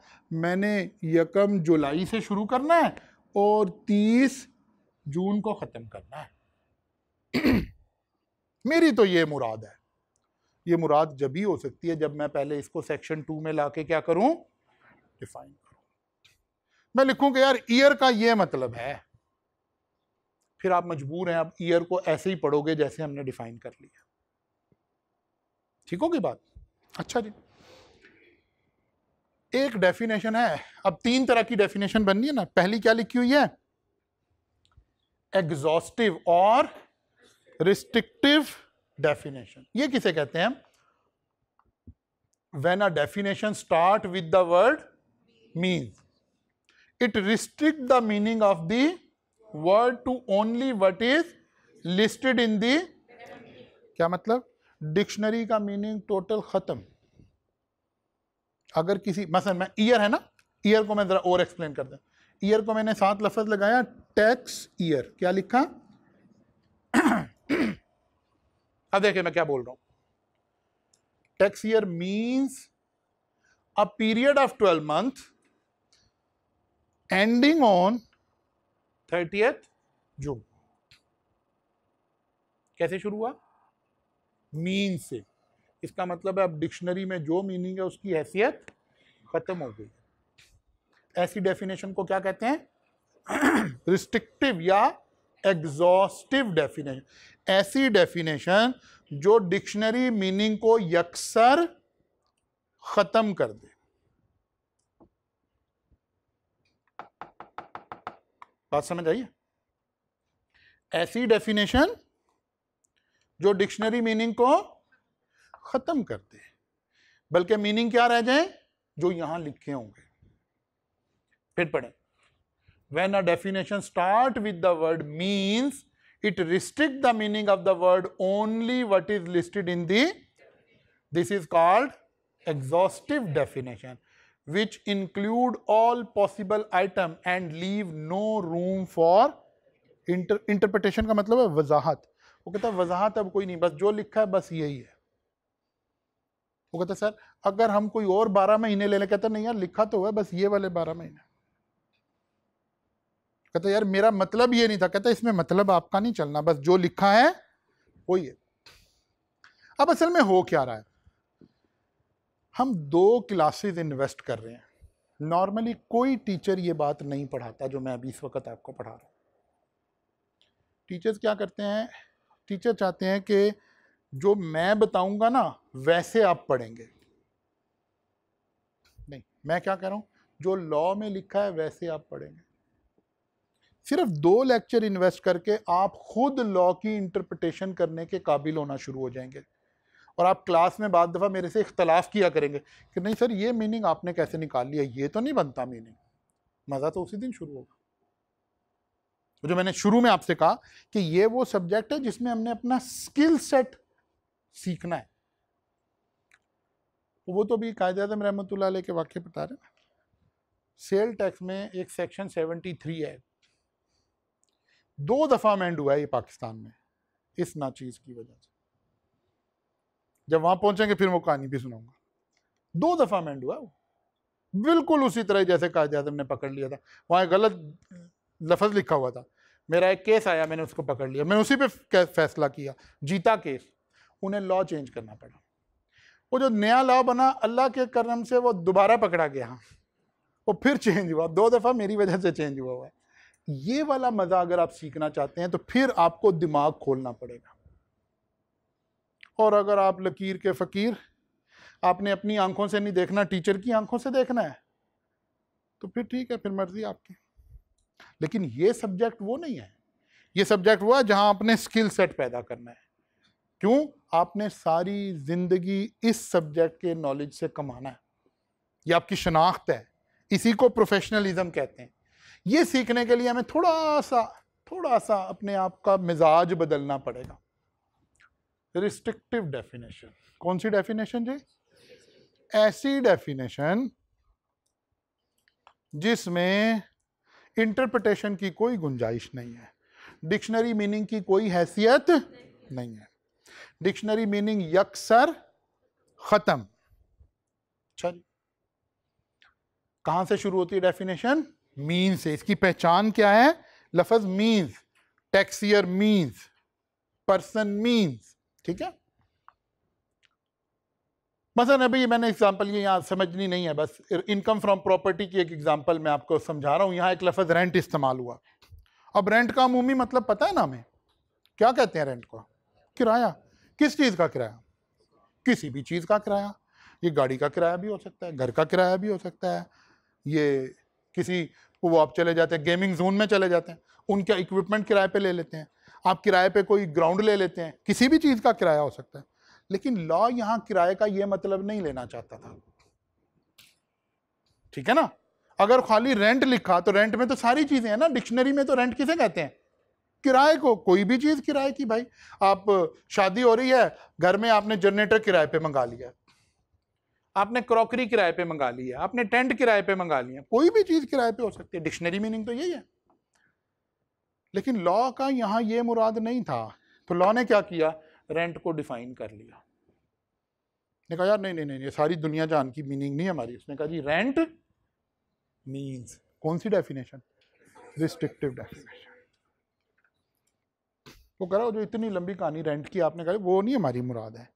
मैंने यकम जुलाई से शुरू करना है और तीस जून को ख़त्म करना है मेरी तो ये मुराद है ये मुराद जब ही हो सकती है जब मैं पहले इसको सेक्शन टू में लाके क्या करूं डिफाइन करूं मैं लिखूं कि यार ईयर का ये मतलब है फिर आप मजबूर हैं आप ईयर को ऐसे ही पढ़ोगे जैसे हमने डिफाइन कर लिया ठीक होगी बात अच्छा जी एक डेफिनेशन है अब तीन तरह की डेफिनेशन बननी है ना पहली क्या लिखी हुई है एग्जॉस्टिव और रिस्ट्रिक्टिव डेफिनेशन ये किसे कहते हैं when a definition start with the word means it restrict the meaning of the word to only what is listed in the क्या मतलब डिक्शनरी का मीनिंग टोटल खत्म अगर किसी मसल मैं ईयर है ना ईयर को मैं जरा और एक्सप्लेन कर दें ईयर को मैंने सात लफज लगाया टैक्स ईयर क्या लिखा अब देखिए मैं क्या बोल रहा हूं tax year means a period of twelve month ending on thirty June कैसे शुरू हुआ मीन से इसका मतलब है अब डिक्शनरी में जो मीनिंग है उसकी हैसियत खत्म हो गई ऐसी डेफिनेशन को क्या कहते हैं रिस्ट्रिक्टिव या एग्जॉस्टिव डेफिनेशन ऐसी डेफिनेशन जो डिक्शनरी मीनिंग को यकसर ख़त्म कर दे बात समझ आइए ऐसी डेफिनेशन जो डिक्शनरी मीनिंग को ख़त्म कर दे बल्कि मीनिंग क्या रह जाए जो यहां लिखे होंगे फिर पढ़े when a definition start with the word means it restrict the meaning of the word only what is listed in the this is called exhaustive definition which include all possible item and leave no room for inter, interpretation का मतलब है वजाहत वो कहता है वजाहत अब कोई नहीं बस जो लिखा है बस यही है वो कहता sir agar hum koi aur 12 mahine le le kehta nahi yaar likha to hua hai bas ye wale 12 mahine कहते यार मेरा मतलब ये नहीं था कहता इसमें मतलब आपका नहीं चलना बस जो लिखा है वो ये अब असल में हो क्या रहा है हम दो क्लासेस इन्वेस्ट कर रहे हैं नॉर्मली कोई टीचर ये बात नहीं पढ़ाता जो मैं अभी इस वक्त आपको पढ़ा रहा हूँ टीचर्स क्या करते हैं टीचर चाहते हैं कि जो मैं बताऊंगा ना वैसे आप पढ़ेंगे नहीं मैं क्या कह रहा हूँ जो लॉ में लिखा है वैसे आप पढ़ेंगे सिर्फ दो लेक्चर इन्वेस्ट करके आप खुद लॉ की इंटरप्रटेशन करने के काबिल होना शुरू हो जाएंगे और आप क्लास में बाद दफ़ा मेरे से इख्तलाफ किया करेंगे कि नहीं सर ये मीनिंग आपने कैसे निकाल लिया ये तो नहीं बनता मीनिंग मज़ा तो उसी दिन शुरू होगा जो मैंने शुरू में आपसे कहा कि ये वो सब्जेक्ट है जिसमें हमने अपना स्किल सेट सीखना है तो वो तो अभी कायद अजम रहमत के वाक्य बता रहे हैं सेल टैक्स में एक सेक्शन 73 है दो दफ़ा मैंड हुआ है ये पाकिस्तान में इस ना चीज़ की वजह से जब वहाँ पहुंचेंगे फिर वो कहानी भी सुनाऊंगा दो दफ़ा मैंड हुआ वो बिल्कुल उसी तरह जैसे काज आजम ने पकड़ लिया था वहाँ गलत लफज लिखा हुआ था मेरा एक केस आया मैंने उसको पकड़ लिया मैंने उसी पे फैसला किया जीता केस उन्हें लॉ चेंज करना पड़ा वो जो नया लॉ बना अल्लाह के करम से वो दोबारा पकड़ा गया वो फिर चेंज हुआ दो दफ़ा मेरी वजह से चेंज हुआ हुआ है ये वाला मज़ा अगर आप सीखना चाहते हैं तो फिर आपको दिमाग खोलना पड़ेगा और अगर आप लकीर के फ़कीर आपने अपनी आंखों से नहीं देखना टीचर की आंखों से देखना है तो फिर ठीक है फिर मर्जी आपकी लेकिन ये सब्जेक्ट वो नहीं है ये सब्जेक्ट वो है जहां आपने स्किल सेट पैदा करना है क्यों आपने सारी ज़िंदगी इस सब्जेक्ट के नॉलेज से कमाना है ये आपकी शनाख्त है इसी को प्रोफेशनलिज्म कहते हैं ये सीखने के लिए हमें थोड़ा सा थोड़ा सा अपने आप का मिजाज बदलना पड़ेगा रिस्ट्रिक्टिव डेफिनेशन कौन सी डेफिनेशन जी ऐसी डेफिनेशन जिसमें इंटरप्रटेशन की कोई गुंजाइश नहीं है डिक्शनरी मीनिंग की कोई हैसियत नहीं है डिक्शनरी मीनिंग यकसर खत्म चलिए कहां से शुरू होती है डेफिनेशन मीन से इसकी पहचान क्या है लफज मीन्स टैक्सियर मीन्स पर्सन मीन्स ठीक है मसन अभी मैंने एग्जाम्पल ये यहाँ समझनी नहीं है बस इनकम फ्रॉम प्रॉपर्टी की एक एग्जाम्पल मैं आपको समझा रहा हूँ यहाँ एक लफज रेंट इस्तेमाल हुआ अब रेंट का अमूमी मतलब पता है ना हमें क्या कहते हैं रेंट को किराया किस चीज़ का किराया किसी भी चीज़ का किराया ये गाड़ी का किराया भी हो सकता है घर का किराया भी हो सकता है ये किसी वो आप चले जाते हैं गेमिंग जोन में चले जाते हैं उनका इक्विपमेंट किराए पे ले लेते हैं आप किराए पे कोई ग्राउंड ले लेते हैं किसी भी चीज़ का किराया हो सकता है लेकिन लॉ यहाँ किराए का ये मतलब नहीं लेना चाहता था ठीक है ना अगर खाली रेंट लिखा तो रेंट में तो सारी चीज़ें हैं ना डिक्शनरी में तो रेंट किसे कहते हैं किराए को कोई भी चीज़ किराए की भाई आप शादी हो रही है घर में आपने जनरेटर किराए पे मंगा लिया आपने क्रॉकरी किराए पे मंगा ली है आपने टेंट किराए पे मंगा लिया कोई भी चीज़ किराए पे हो सकती है डिक्शनरी मीनिंग तो यही है लेकिन लॉ का यहाँ ये मुराद नहीं था तो लॉ ने क्या किया रेंट को डिफाइन कर लिया ने कहा यार नहीं नहीं नहीं ये सारी दुनिया जान की मीनिंग नहीं हमारी उसने कहा जी रेंट मीन्स कौन सी डेफिनेशन रिस्ट्रिक्टिव डेफिनेशन वो कह रहा जो इतनी लंबी कहानी रेंट की आपने कहा वो नहीं हमारी मुराद है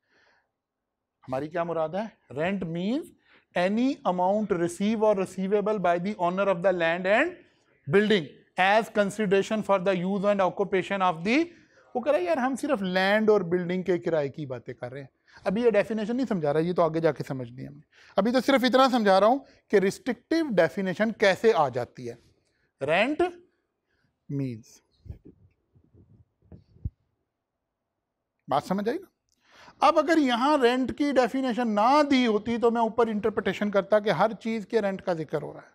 हमारी क्या मुराद है rent means any amount receive और receivable by the owner of the land and building as consideration for the use and occupation of the वो कह रहा है यार हम सिर्फ लैंड और बिल्डिंग के किराए की बातें कर रहे हैं अभी ये डेफिनेशन नहीं समझा रहा ये तो आगे जाके समझ है हमने अभी तो सिर्फ इतना समझा रहा हूँ कि रिस्ट्रिक्टिव डेफिनेशन कैसे आ जाती है रेंट मीन्स बात समझ आई ना अब अगर यहाँ रेंट की डेफिनेशन ना दी होती तो मैं ऊपर इंटरप्रिटेशन करता कि हर चीज़ के रेंट का जिक्र हो रहा है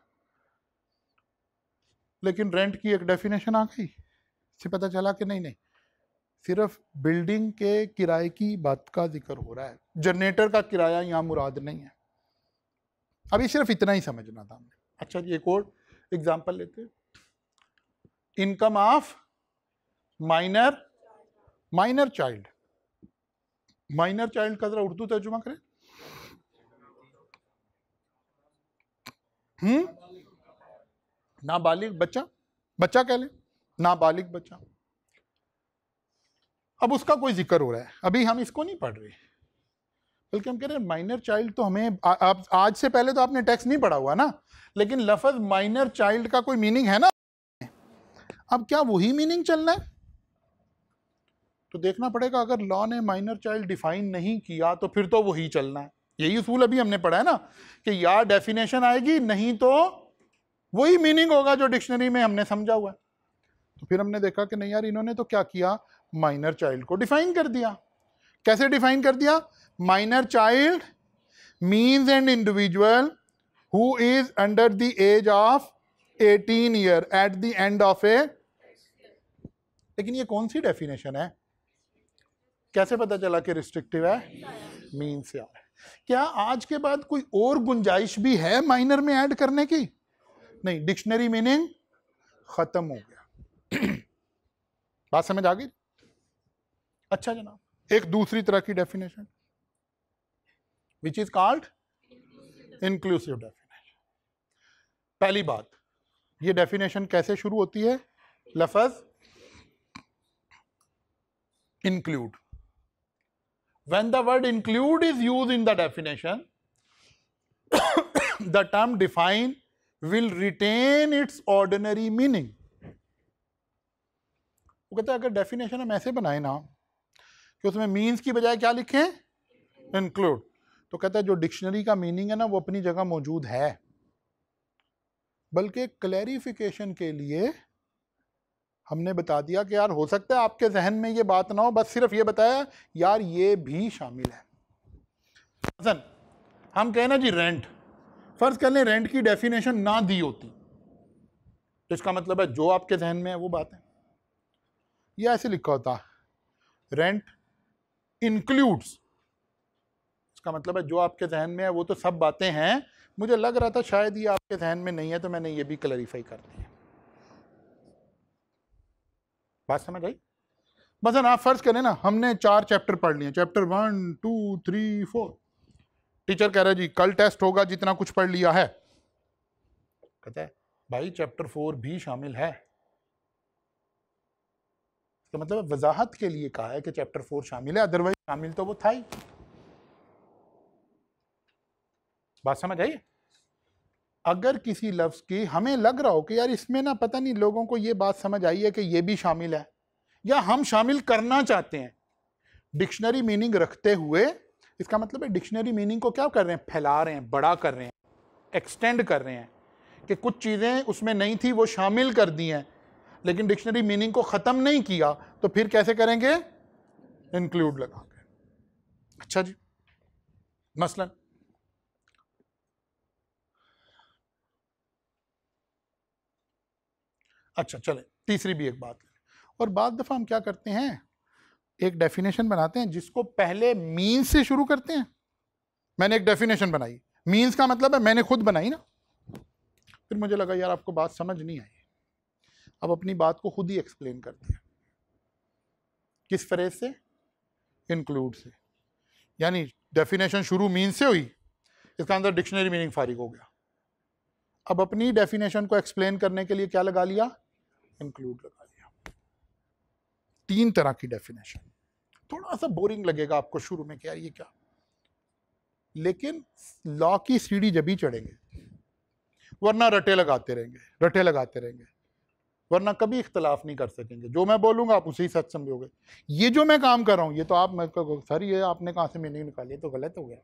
लेकिन रेंट की एक डेफिनेशन आ गई इससे पता चला कि नहीं नहीं सिर्फ बिल्डिंग के किराए की बात का जिक्र हो रहा है जनरेटर का किराया यहाँ मुराद नहीं है अभी सिर्फ इतना ही समझना था हमने अच्छा एक और एग्जाम्पल लेते income of minor minor child minor child का जरा उर्दू तर्जुमा करें हम्म नाबालिग बच्चा बच्चा कह लें नाबालिग बच्चा अब उसका कोई जिक्र हो रहा है अभी हम इसको नहीं पढ़ रहे बल्कि हम कह रहे हैं माइनर चाइल्ड तो हमें आ, आ, आज से पहले तो आपने टैक्स नहीं पढ़ा हुआ ना लेकिन लफज माइनर चाइल्ड का कोई मीनिंग है ना अब क्या वही मीनिंग चलना है तो देखना पड़ेगा अगर लॉ ने माइनर चाइल्ड डिफाइन नहीं किया तो फिर तो वही चलना है यही उसूल अभी हमने पढ़ा है ना कि या डेफिनेशन आएगी नहीं तो वही मीनिंग होगा जो डिक्शनरी में हमने समझा हुआ है तो फिर हमने देखा कि नहीं यार इन्होंने तो क्या किया माइनर चाइल्ड को डिफाइन कर दिया कैसे डिफाइन कर दिया minor child means and individual who is under the age of 18 year at the end of a लेकिन ये कौन सी डेफिनेशन है कैसे पता चला कि रिस्ट्रिक्टिव है मीन से आ रहा है क्या आज के बाद कोई और गुंजाइश भी है माइनर में ऐड करने की नहीं डिक्शनरी मीनिंग खत्म हो गया बात समझ आ गई अच्छा जनाब एक दूसरी तरह की definition which is called inclusive definition पहली बात ये डेफिनेशन कैसे शुरू होती है लफज include when the word include is used in the definition, the term define will retain its ordinary meaning. वो कहते हैं अगर डेफिनेशन हम ऐसे बनाए ना कि उसमें मीन्स की बजाय क्या लिखें इंक्लूड तो कहते हैं जो डिक्शनरी का मीनिंग है ना वो अपनी जगह मौजूद है बल्कि क्लैरिफिकेशन के लिए हमने बता दिया कि यार हो सकता है आपके जहन में ये बात ना हो बस सिर्फ ये बताया यार ये भी शामिल है हसन हम कहें ना जी रेंट फ़र्ज़ कर लें रेंट की डेफिनेशन ना दी होती तो इसका मतलब है जो आपके जहन में है वो बात है यह ऐसे लिखा होता रेंट इंक्लूड्स इसका मतलब है जो आपके जहन में है वो तो सब बातें हैं मुझे लग रहा था शायद ये आपके जहन में नहीं है तो मैंने ये भी क्लैरिफाई कर दिया बात समझ आई मसलन आप फर्ज करें ना हमने चार चैप्टर पढ़ लिए chapter one two three four teacher कह रहा जी कल टेस्ट होगा जितना कुछ पढ़ लिया है कहता है भाई चैप्टर फोर भी शामिल है तो मतलब वजाहत के लिए कहा है कि चैप्टर फोर शामिल है अदरवाइज शामिल तो वो था ही बात समझ आई अगर किसी लफ्ज़ की हमें लग रहा हो कि यार इसमें ना पता नहीं लोगों को ये बात समझ आई है कि ये भी शामिल है या हम शामिल करना चाहते हैं डिक्शनरी मीनिंग रखते हुए इसका मतलब है डिक्शनरी मीनिंग को क्या कर रहे हैं फैला रहे हैं बड़ा कर रहे हैं एक्सटेंड कर रहे हैं कि कुछ चीज़ें उसमें नहीं थी वो शामिल कर दी हैं लेकिन डिक्शनरी मीनिंग को ख़त्म नहीं किया तो फिर कैसे करेंगे इंक्लूड लगा के अच्छा जी मसलन अच्छा चले तीसरी भी एक बात और बाद दफ़ा हम क्या करते हैं एक डेफिनेशन बनाते हैं जिसको पहले मीन से शुरू करते हैं मैंने एक डेफिनेशन बनाई मीन्स का मतलब है मैंने खुद बनाई ना फिर मुझे लगा यार आपको बात समझ नहीं आई अब अपनी बात को खुद ही एक्सप्लेन करते हैं किस फ्रेज से इंक्लूड से यानी डेफिनेशन शुरू मीन से हुई इसका अंदर डिक्शनरी मीनिंग फारिग हो गया अब अपनी डेफिनेशन को एक्सप्लेन करने के लिए क्या लगा लिया इंक्लूड लगा लिया तीन तरह की डेफिनेशन थोड़ा सा बोरिंग लगेगा आपको शुरू में क्या ये क्या लेकिन लॉ की सीढ़ी जब ही चढ़ेंगे वरना रटे लगाते रहेंगे रटे लगाते रहेंगे वरना कभी इख्तलाफ नहीं कर सकेंगे जो मैं बोलूंगा आप उसे ही सच समझोगे ये जो मैं काम कर रहा हूँ ये तो आप मैं सर ये आपने कहाँ से मीनिंग निकाली तो गलत हो गया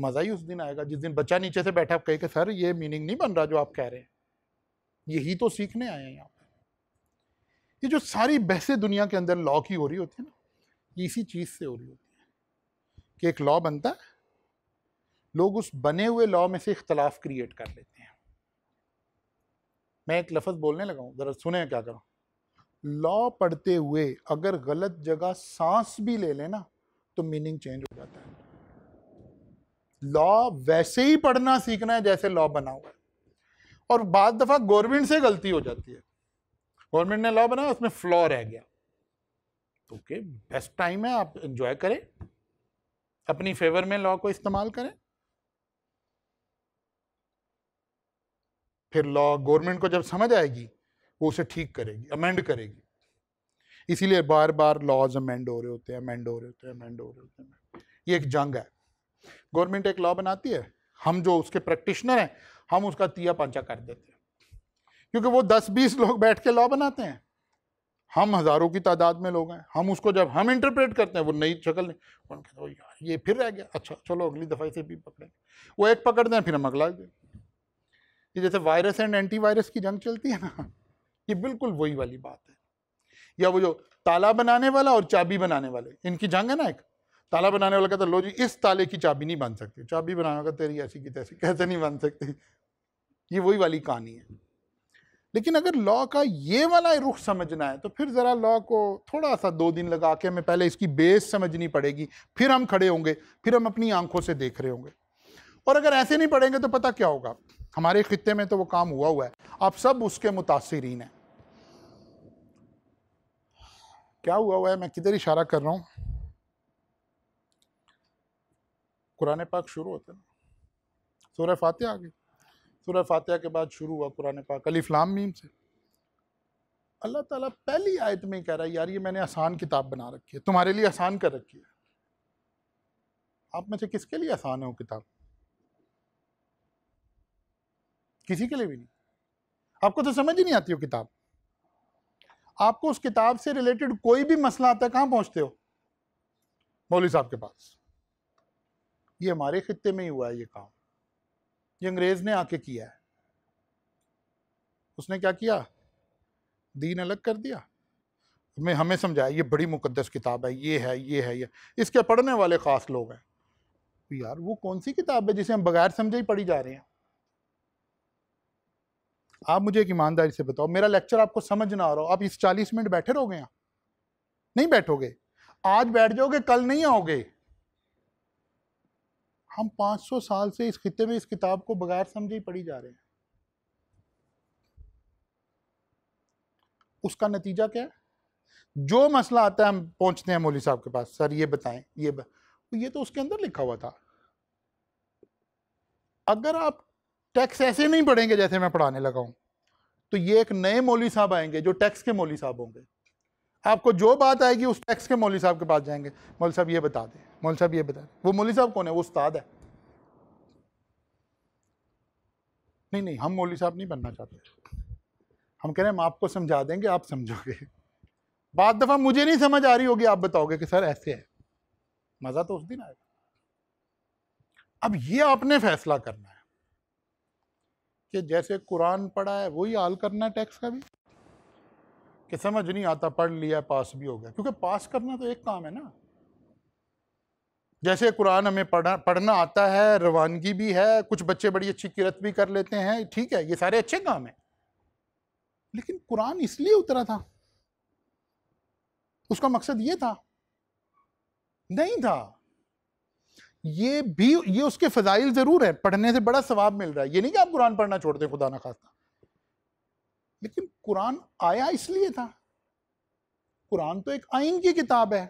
मज़ा ही उस दिन आएगा जिस दिन बच्चा नीचे से बैठा कहे कि सर ये मीनिंग नहीं बन रहा जो आप कह रहे हैं यही तो सीखने आए हैं आप ये जो सारी बहसें दुनिया के अंदर लॉ की हो रही होती है ना ये इसी चीज़ से हो रही होती है कि एक लॉ बनता है लोग उस बने हुए लॉ में से इख्तलाफ क्रिएट कर लेते हैं मैं एक लफ्ज़ बोलने लगा हूँ ज़रा सुने क्या करूँ लॉ पढ़ते हुए अगर गलत जगह सांस भी ले लेना तो मीनिंग चेंज हो जाता है लॉ वैसे ही पढ़ना सीखना है जैसे लॉ बना हुआ है और बाद दफ़ा गवर्नमेंट से गलती हो जाती है गवर्नमेंट ने लॉ बनाया उसमें फ्लॉ रह गया तो ओके बेस्ट टाइम है आप इंजॉय करें अपनी फेवर में लॉ को इस्तेमाल करें फिर लॉ गवर्नमेंट को जब समझ आएगी वो उसे ठीक करेगी अमेंड करेगी इसीलिए बार बार लॉज अमेंड हो रहे होते हैं अमेंड हो रहे होते हैं अमेंड हो रहे होते हैं ये एक जंग है गवर्नमेंट एक लॉ बनाती है हम जो उसके प्रैक्टिशनर हैं हम उसका तिया पांचा कर देते हैं क्योंकि वो दस बीस लोग बैठ के लॉ बनाते हैं हम हज़ारों की तादाद में लोग हैं हम उसको जब हम इंटरप्रेट करते हैं वो नई शक्ल नहीं तो यार ये फिर रह गया अच्छा चलो अगली दफ़ा इसे भी पकड़ेंगे वो एक पकड़ते हैं फिर हम अगला ये जैसे वायरस एंड एंटी वायरस की जंग चलती है ना ये बिल्कुल वही वाली बात है या वो जो ताला बनाने वाला और चाबी बनाने वाले इनकी जंग है ना एक ताला बनाने वाला कहता लो जी इस ताले की चाबी नहीं बन सकती चाबी बनाने का तेरी ऐसी की तैसी कैसे नहीं बन सकती ये वही वाली कहानी है लेकिन अगर लॉ का ये वाला रुख समझना है तो फिर ज़रा लॉ को थोड़ा सा दो दिन लगा के हमें पहले इसकी बेस समझनी पड़ेगी फिर हम खड़े होंगे फिर हम अपनी आंखों से देख रहे होंगे और अगर ऐसे नहीं पढ़ेंगे तो पता क्या होगा हमारे खत्े में तो वो काम हुआ हुआ है आप सब उसके मुतासरीन हैं क्या हुआ हुआ है मैं किधर इशारा कर रहा हूँ कुरान पाक शुरू होता है सोरे फातह आ गई सूर्य फातह के बाद शुरू हुआ कुरान पाक अलीफ़लाम मीम से अल्लाह ताला पहली आयत में कह रहा है यार ये मैंने आसान किताब बना रखी है तुम्हारे लिए आसान कर रखी है आप में से किसके लिए आसान है वो किताब किसी के लिए भी नहीं आपको तो समझ ही नहीं आती वो किताब आपको उस किताब से रिलेटेड कोई भी मसला आता है कहाँ पहुँचते हो मौली साहब के पास ये हमारे खिते में ही हुआ है ये काम ये अंग्रेज ने आके किया है उसने क्या किया दीन अलग कर दिया मैं हमें समझाया ये बड़ी मुकद्दस किताब है ये है ये है ये इसके पढ़ने वाले ख़ास लोग हैं यार वो कौन सी किताब है जिसे हम बगैर समझे ही पढ़ी जा रहे हैं आप मुझे एक ईमानदारी से बताओ मेरा लेक्चर आपको समझ ना आ रहा हो आप इस चालीस मिनट बैठे रहोगे यहाँ नहीं बैठोगे आज बैठ जाओगे कल नहीं आओगे हम 500 साल से इस खत्े में इस किताब को बगैर समझे ही पढ़ी जा रहे हैं उसका नतीजा क्या है जो मसला आता है हम पहुंचते हैं मौली साहब के पास सर ये बताएं ये ब... ये तो उसके अंदर लिखा हुआ था अगर आप टैक्स ऐसे नहीं पढ़ेंगे जैसे मैं पढ़ाने लगा हूं तो ये एक नए मौली साहब आएंगे जो टैक्स के मौली साहब होंगे आपको जो बात आएगी उस टैक्स के मौली साहब के पास जाएंगे मौली साहब ये बता दें मौली साहब ये बता दें वो मौली साहब कौन है वो उस्ताद है नहीं नहीं हम मौली साहब नहीं बनना चाहते हम कह रहे हैं हम आपको समझा देंगे आप समझोगे बाद दफ़ा मुझे नहीं समझ आ रही होगी आप बताओगे कि सर ऐसे है मज़ा तो उस दिन आएगा अब ये आपने फैसला करना है कि जैसे कुरान पढ़ा है वही हाल करना है टैक्स का भी कि समझ नहीं आता पढ़ लिया पास भी हो गया क्योंकि पास करना तो एक काम है ना जैसे कुरान हमें पढ़ा पढ़ना आता है रवानगी भी है कुछ बच्चे बड़ी अच्छी किरत भी कर लेते हैं ठीक है ये सारे अच्छे काम हैं लेकिन कुरान इसलिए उतरा था उसका मकसद ये था नहीं था ये भी ये उसके फजाइल ज़रूर है पढ़ने से बड़ा सवाब मिल रहा है ये नहीं कि आप कुरान पढ़ना छोड़ दें खुदा ना खास्ता लेकिन कुरान आया इसलिए था कुरान तो एक आइन की किताब है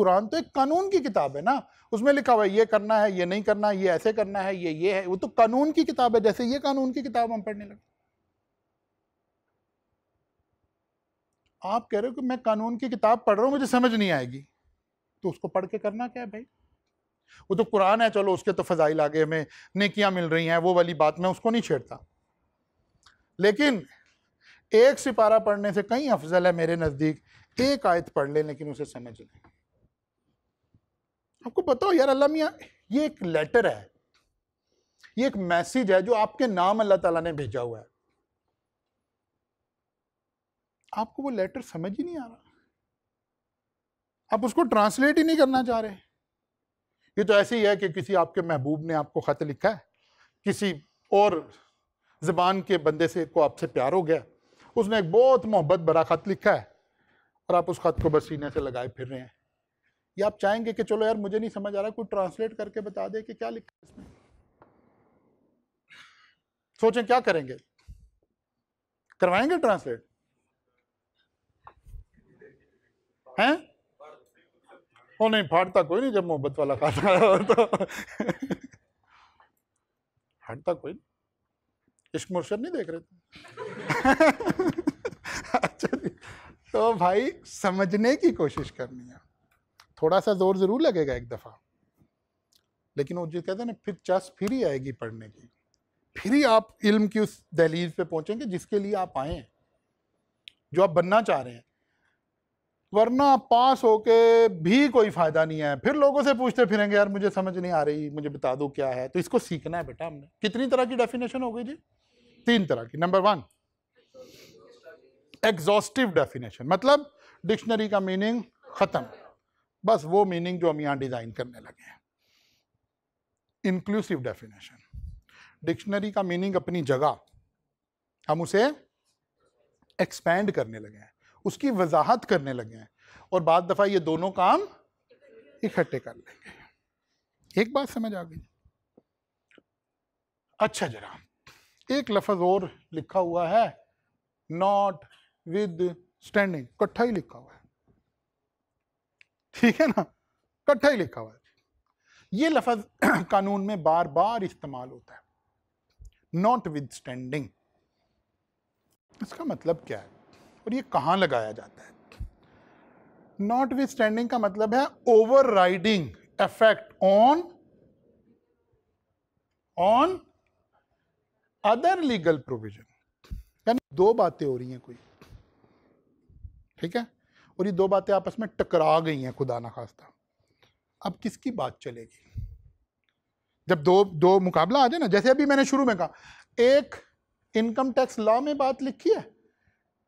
कुरान तो एक कानून की किताब है ना उसमें लिखा हुआ है ये करना है ये नहीं करना है ये ऐसे करना है ये ये है वो तो कानून की किताब है जैसे ये कानून की किताब हम पढ़ने लगे आप कह रहे हो कि मैं कानून की किताब पढ़ रहा हूं मुझे समझ नहीं आएगी तो उसको पढ़ के करना क्या है भाई वो तो कुरान है चलो उसके तो फजाइल आगे हमें नेकियां मिल रही हैं वो वाली बात मैं उसको नहीं छेड़ता लेकिन एक सिपारा पढ़ने से कहीं अफजल है मेरे नज़दीक एक आयत पढ़ लें लेकिन उसे समझ लें आपको बताओ यार अल्लाह मियाँ ये एक लेटर है ये एक मैसेज है जो आपके नाम अल्लाह ताला ने भेजा हुआ है आपको वो लेटर समझ ही नहीं आ रहा आप उसको ट्रांसलेट ही नहीं करना चाह रहे ये तो ऐसे ही है कि किसी आपके महबूब ने आपको ख़त लिखा है किसी और ज़बान के बंदे से को आपसे प्यार हो गया उसने एक बहुत मोहब्बत भरा ख़त लिखा है और आप उस ख़त को बसीने से लगाए फिर रहे हैं या आप चाहेंगे कि चलो यार मुझे नहीं समझ आ रहा कोई ट्रांसलेट करके बता दे कि क्या लिखा है इसमें सोचें क्या करेंगे करवाएंगे ट्रांसलेट हैं ओ नहीं फाड़ता कोई नहीं जब मोहब्बत वाला खाता तो फाटता कोई नहीं इश्क मुर्शद नहीं देख रहे थे अच्छा तो भाई समझने की कोशिश करनी है थोड़ा सा जोर ज़रूर लगेगा एक दफ़ा लेकिन वो जो कहते हैं ना फिर चस फिर ही आएगी पढ़ने की फिर ही आप इल्म की उस दहलीज पे पहुंचेंगे जिसके लिए आप आए हैं जो आप बनना चाह रहे हैं वरना पास होके भी कोई फ़ायदा नहीं है फिर लोगों से पूछते फिरेंगे यार मुझे समझ नहीं आ रही मुझे बता दो क्या है तो इसको सीखना है बेटा हमने कितनी तरह की डेफिनेशन हो गई जी तीन तरह की नंबर वन एग्जॉस्टिव डेफिनेशन मतलब डिक्शनरी का मीनिंग ख़त्म बस वो मीनिंग जो हम यहाँ डिज़ाइन करने लगे हैं इंक्लूसिव डेफिनेशन डिक्शनरी का मीनिंग अपनी जगह हम उसे एक्सपैंड करने लगे हैं उसकी वजाहत करने लगे हैं और बाद दफ़ा ये दोनों काम इकट्ठे कर लेंगे एक बात समझ आ गई अच्छा जरा एक लफज और लिखा हुआ है नॉट विद स्टैंडिंग कट्ठा ही लिखा हुआ है ठीक है ना कट्ठा ही लिखा हुआ है ये लफज कानून में बार बार इस्तेमाल होता है नॉट विद स्टैंडिंग इसका मतलब क्या है और ये कहाँ लगाया जाता है नॉट विथ स्टैंडिंग का मतलब है overriding effect on on other legal provision यानी दो बातें हो रही हैं कोई ठीक है और ये दो बातें आपस में टकरा गई हैं खुदा ना खास्ता अब किसकी बात चलेगी जब दो दो मुकाबला आ जाए ना जैसे अभी मैंने शुरू में कहा एक इनकम टैक्स लॉ में बात लिखी है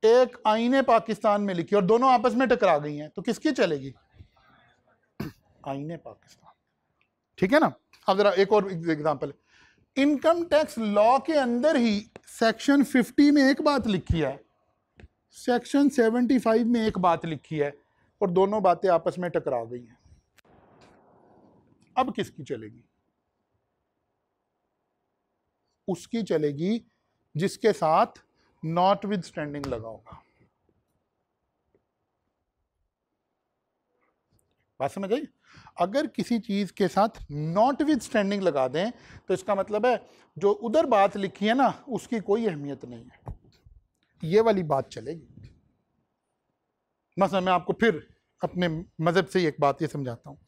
एक आईने पाकिस्तान में लिखी और दोनों आपस में टकरा गई हैं तो किसकी चलेगी आईने पाकिस्तान ठीक है ना अब जरा एक और एग्जांपल इनकम टैक्स लॉ के अंदर ही सेक्शन 50 में एक बात लिखी है सेक्शन 75 में एक बात लिखी है और दोनों बातें आपस में टकरा गई हैं अब किसकी चलेगी उसकी चलेगी जिसके साथ नॉट विद स्टैंडिंग लगा बात समझ आई अगर किसी चीज़ के साथ नॉट विद स्टैंडिंग लगा दें तो इसका मतलब है जो उधर बात लिखी है ना उसकी कोई अहमियत नहीं है ये वाली बात चलेगी मसला मैं आपको फिर अपने मज़हब से एक बात ये समझाता हूँ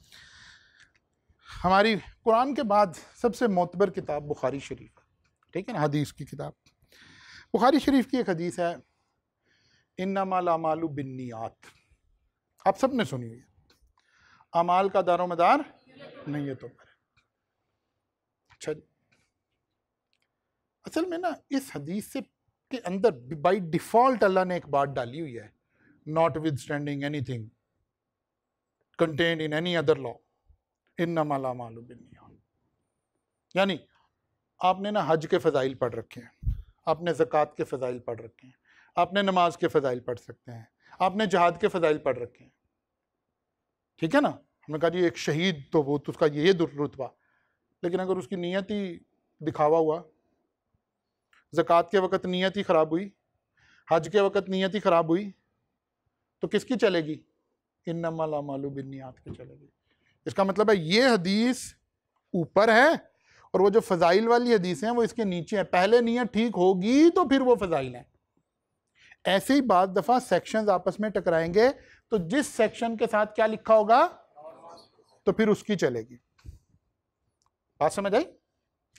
हमारी कुरान के बाद सबसे मोतबर किताब बुखारी शरीफ ठीक है ना हदीस की किताब बुखारी शरीफ की एक हदीस है इन्नामालू बिन्नीत आप सब ने सुनी हुई है अमाल का दारो मदार नहीं है तो अच्छा असल में ना इस हदीस से के अंदर बाई डिफ़ॉल्ट अल्लाह ने एक बात डाली हुई है notwithstanding anything contain in any other law in नमाला मालूम यानी आपने ना हज के फ़जाइल पढ़ रखे हैं आपने ज़क़़त के फ़ज़ाइल पढ़ रखे हैं आपने नमाज के फ़ज़ाइल पढ़ सकते हैं आपने जहाद के फ़ज़ाइल पढ़ रखे हैं ठीक है ना हमने कहा जी एक शहीद तो वो तो उसका ये रुतबा लेकिन अगर उसकी नीयत ही दिखावा हुआ ज़क़़त के वक़्त नीयत ही ख़राब हुई हज के वक़्त नीयत ही ख़राब हुई तो किसकी चलेगी इन नमाल मालू बिन नियात की चलेगी इसका मतलब है ये हदीस ऊपर है और वो जो फ़ज़ाइल वाली हदीसें हैं वो इसके नीचे हैं पहले नीयत ठीक होगी तो फिर वो फ़ज़ाइल हैं ऐसे ही बाद दफ़ा सेक्शंस आपस में टकराएंगे तो जिस सेक्शन के साथ क्या लिखा होगा तो फिर उसकी चलेगी बात समझ आई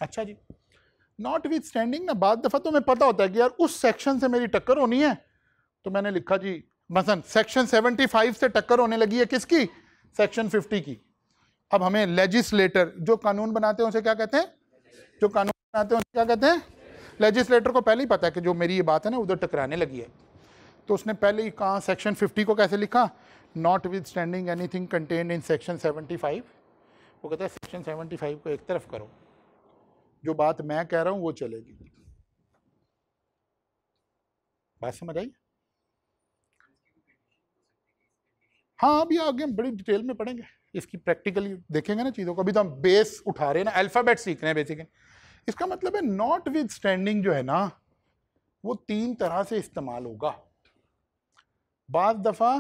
अच्छा जी नॉट विथ स्टैंडिंग ना बाद दफ़ा तो मैं पता होता है कि यार उस सेक्शन से मेरी टक्कर होनी है तो मैंने लिखा जी मसन सेक्शन 75 से टक्कर होने लगी है किसकी सेक्शन फिफ्टी की अब हमें लेजिस्लेटर जो कानून बनाते हैं उसे क्या कहते हैं जो कानून बनाते हैं उसे क्या कहते हैं लेजिस्लेटर को पहले ही पता है कि जो मेरी ये बात है ना उधर टकराने लगी है तो उसने पहले ही कहा सेक्शन 50 को कैसे लिखा notwithstanding anything contain in section 75 वो कहता है सेक्शन 75 को एक तरफ करो जो बात मैं कह रहा हूँ वो चलेगी बात समझ आई हाँ अभी आगे हम बड़ी डिटेल में पढ़ेंगे इसकी प्रैक्टिकली देखेंगे ना चीज़ों को अभी तो हम बेस उठा रहे हैं ना अल्फ़ाबेट सीख रहे हैं बेसिकली इसका मतलब है नॉट विद स्टैंडिंग जो है ना वो तीन तरह से इस्तेमाल होगा बाद दफ़ा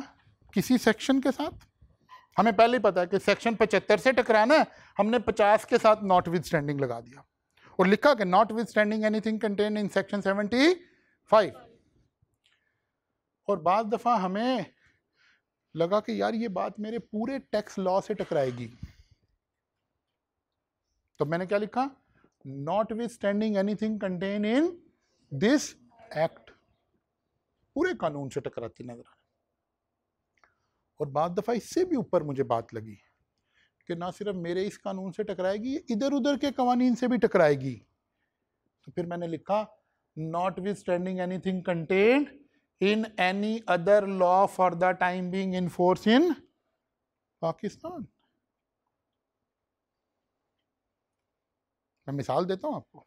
किसी सेक्शन के साथ हमें पहले ही पता है कि सेक्शन पचहत्तर से टकराना है हमने पचास के साथ नॉट विद स्टैंडिंग लगा दिया और लिखा कि notwithstanding anything contain in section seventy five और बाद दफ़ा हमें लगा कि यार ये बात मेरे पूरे टैक्स लॉ से टकराएगी तो मैंने क्या लिखा notwithstanding anything contain in this act पूरे कानून से टकराती नजर आ और बाद दफ़ा इससे भी ऊपर मुझे बात लगी कि ना सिर्फ मेरे इस कानून से टकराएगी इधर उधर के कवानीन से भी टकराएगी तो फिर मैंने लिखा notwithstanding anything in any other law for the time being in force in Pakistan. मैं मिसाल देता हूँ आपको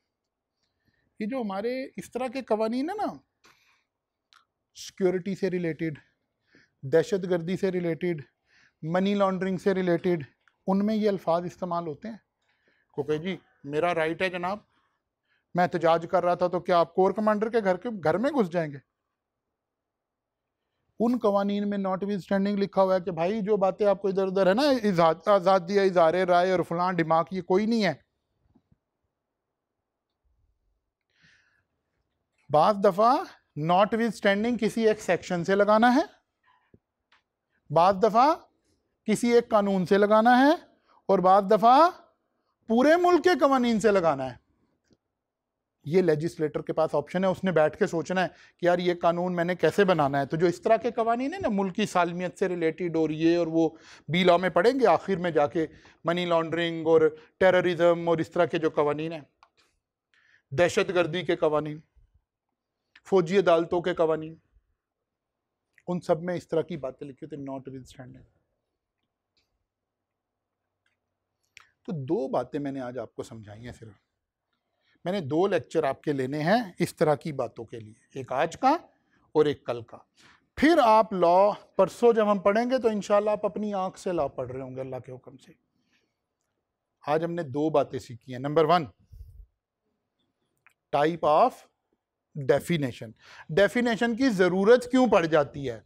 ये जो हमारे इस तरह के कवानीन है ना सिक्योरिटी से रिलेटेड दहशत गर्दी से रिलेटेड मनी लॉन्ड्रिंग से रिलेटेड उनमें ये अल्फाज इस्तेमाल होते हैं को कहे जी मेरा राइट है जनाब मैं एहतजाज कर रहा था तो क्या आप कोर कमांडर के घर के घर में घुस जाएंगे उन कवानीन में नॉट विद स्टैंडिंग लिखा हुआ है कि भाई जो बातें आपको इधर उधर है ना आज़ादी इज़ार राय और फलां दिमाग ये कोई नहीं है बाज दफ़ा नॉट विद स्टैंडिंग किसी एक सेक्शन से लगाना है बाज दफ़ा किसी एक कानून से लगाना है और बाज दफ़ा पूरे मुल्क के कवानीन से लगाना है ये लेजिस्लेटर के पास ऑप्शन है उसने बैठ के सोचना है कि यार ये कानून मैंने कैसे बनाना है तो जो इस तरह के कवानीन है ना मुल्की सालमियत से रिलेटेड और ये और वो बी लॉ में पढ़ेंगे आखिर में जाके मनी लॉन्ड्रिंग और टेररिज्म और इस तरह के जो कवानीन हैं दहशत गर्दी के कवानीन फौजी अदालतों के कवानीन उन सब में इस तरह की बातें लिखी होती नॉट विद स्टैंडर्ड तो दो बातें मैंने आज आपको समझाई हैं सिर्फ मैंने दो लेक्चर आपके लेने हैं इस तरह की बातों के लिए एक आज का और एक कल का फिर आप लॉ परसों जब हम पढ़ेंगे तो इनशाला आप अपनी आंख से लॉ पढ़ रहे होंगे अल्लाह के हुक्म से आज हमने दो बातें सीखी हैं number one type of definition definition की ज़रूरत क्यों पड़ जाती है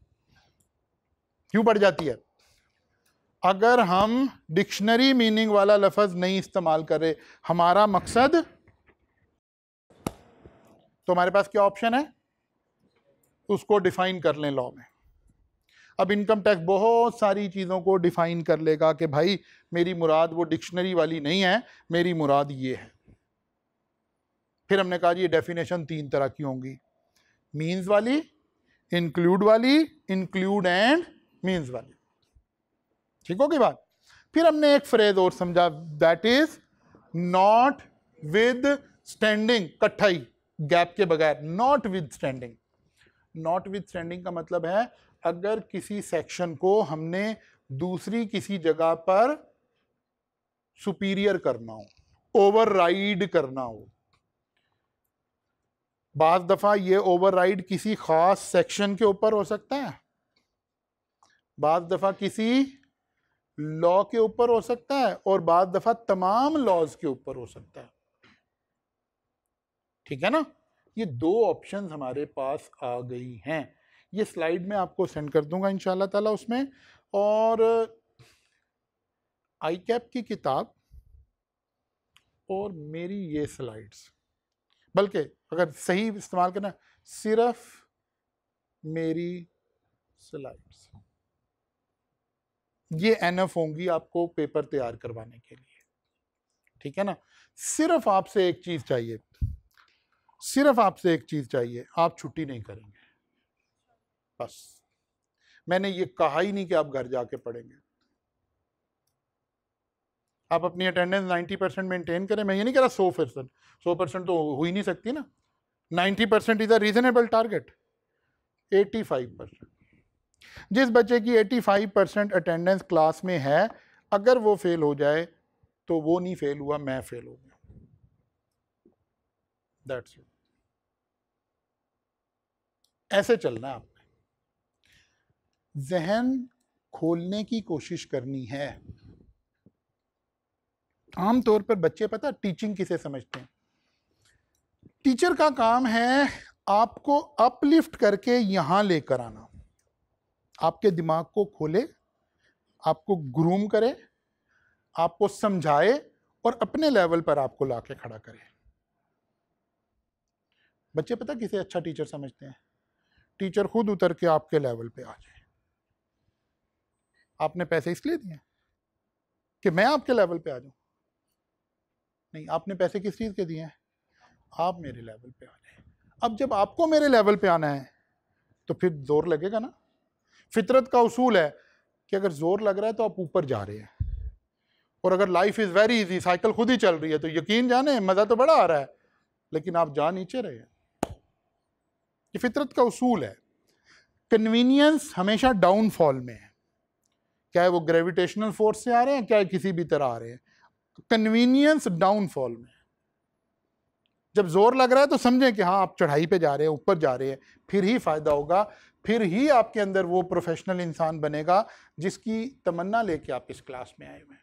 क्यों पड़ जाती है अगर हम डिक्शनरी मीनिंग वाला लफज नहीं इस्तेमाल करें हमारा मकसद तो हमारे पास क्या ऑप्शन है उसको डिफाइन कर लें लॉ में अब इनकम टैक्स बहुत सारी चीज़ों को डिफाइन कर लेगा कि भाई मेरी मुराद वो डिक्शनरी वाली नहीं है मेरी मुराद ये है फिर हमने कहा ये डेफिनेशन तीन तरह की होंगी मीन्स वाली इंक्लूड वाली इंक्लूड एंड मीन्स वाली ठीक होगी बात फिर हमने एक फ्रेज और समझा that is notwithstanding कट्ठाई गैप के बगैर notwithstanding notwithstanding का मतलब है अगर किसी सेक्शन को हमने दूसरी किसी जगह पर सुपीरियर करना हो ओवरराइड करना हो बाज दफ़ा ये ओवरराइड किसी ख़ास सेक्शन के ऊपर हो सकता है बाज दफ़ा किसी लॉ के ऊपर हो सकता है और बाद दफ़ा तमाम लॉज के ऊपर हो सकता है ठीक है ना ये दो ऑप्शन हमारे पास आ गई हैं ये स्लाइड में आपको सेंड कर दूंगा इन ताला उसमें और आई कैप की किताब और मेरी ये स्लाइड्स बल्कि अगर सही इस्तेमाल करना सिर्फ मेरी स्लाइड्स ये एनफ होंगी आपको पेपर तैयार करवाने के लिए ठीक है ना सिर्फ आपसे एक चीज़ चाहिए सिर्फ आपसे एक चीज़ चाहिए आप छुट्टी नहीं करेंगे बस मैंने ये कहा ही नहीं कि आप घर जाके पढ़ेंगे आप अपनी अटेंडेंस 90 परसेंट मेंटेन करें मैं ये नहीं कह रहा सौ परसेंट सौ परसेंट तो हो ही नहीं सकती ना 90 percent is a reasonable target 85 percent जिस बच्चे की 85 परसेंट अटेंडेंस क्लास में है अगर वो फेल हो जाए तो वो नहीं फेल हुआ मैं फेल हो गया दैट्स इट ऐसे चलना है आपने जहन खोलने की कोशिश करनी है आमतौर पर बच्चे पता टीचिंग किसे समझते हैं टीचर का काम है आपको अपलिफ्ट करके यहां लेकर आना आपके दिमाग को खोले आपको ग्रूम करे आपको समझाए और अपने लेवल पर आपको लाके खड़ा करे बच्चे पता किसे अच्छा टीचर समझते हैं टीचर खुद उतर के आपके लेवल पे आ जाए आपने पैसे इसलिए दिए कि मैं आपके लेवल पे आ जाऊं नहीं आपने पैसे किस चीज़ के दिए हैं आप मेरे लेवल पे आ जाए अब जब आपको मेरे लेवल पे आना है तो फिर जोर लगेगा ना फितरत का उसूल है कि अगर जोर लग रहा है तो आप ऊपर जा रहे हैं और अगर life is very easy cycle खुद ही चल रही है तो यकीन जाने मज़ा तो बड़ा आ रहा है लेकिन आप जा नीचे रहे हैं ये फितरत का उसूल है कन्वीनियंस हमेशा डाउनफॉल में है है वो ग्रेविटेशनल फोर्स से आ रहे हैं है किसी भी तरह आ रहे हैं कन्वीनियंस डाउनफॉल में जब जोर लग रहा है तो समझें कि हाँ आप चढ़ाई पे जा रहे हैं ऊपर जा रहे हैं फिर ही फ़ायदा होगा फिर ही आपके अंदर वो प्रोफेशनल इंसान बनेगा जिसकी तमन्ना लेके आप इस क्लास में आए हुए हैं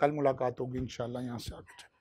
कल मुलाकात होगी इन यहाँ से आगे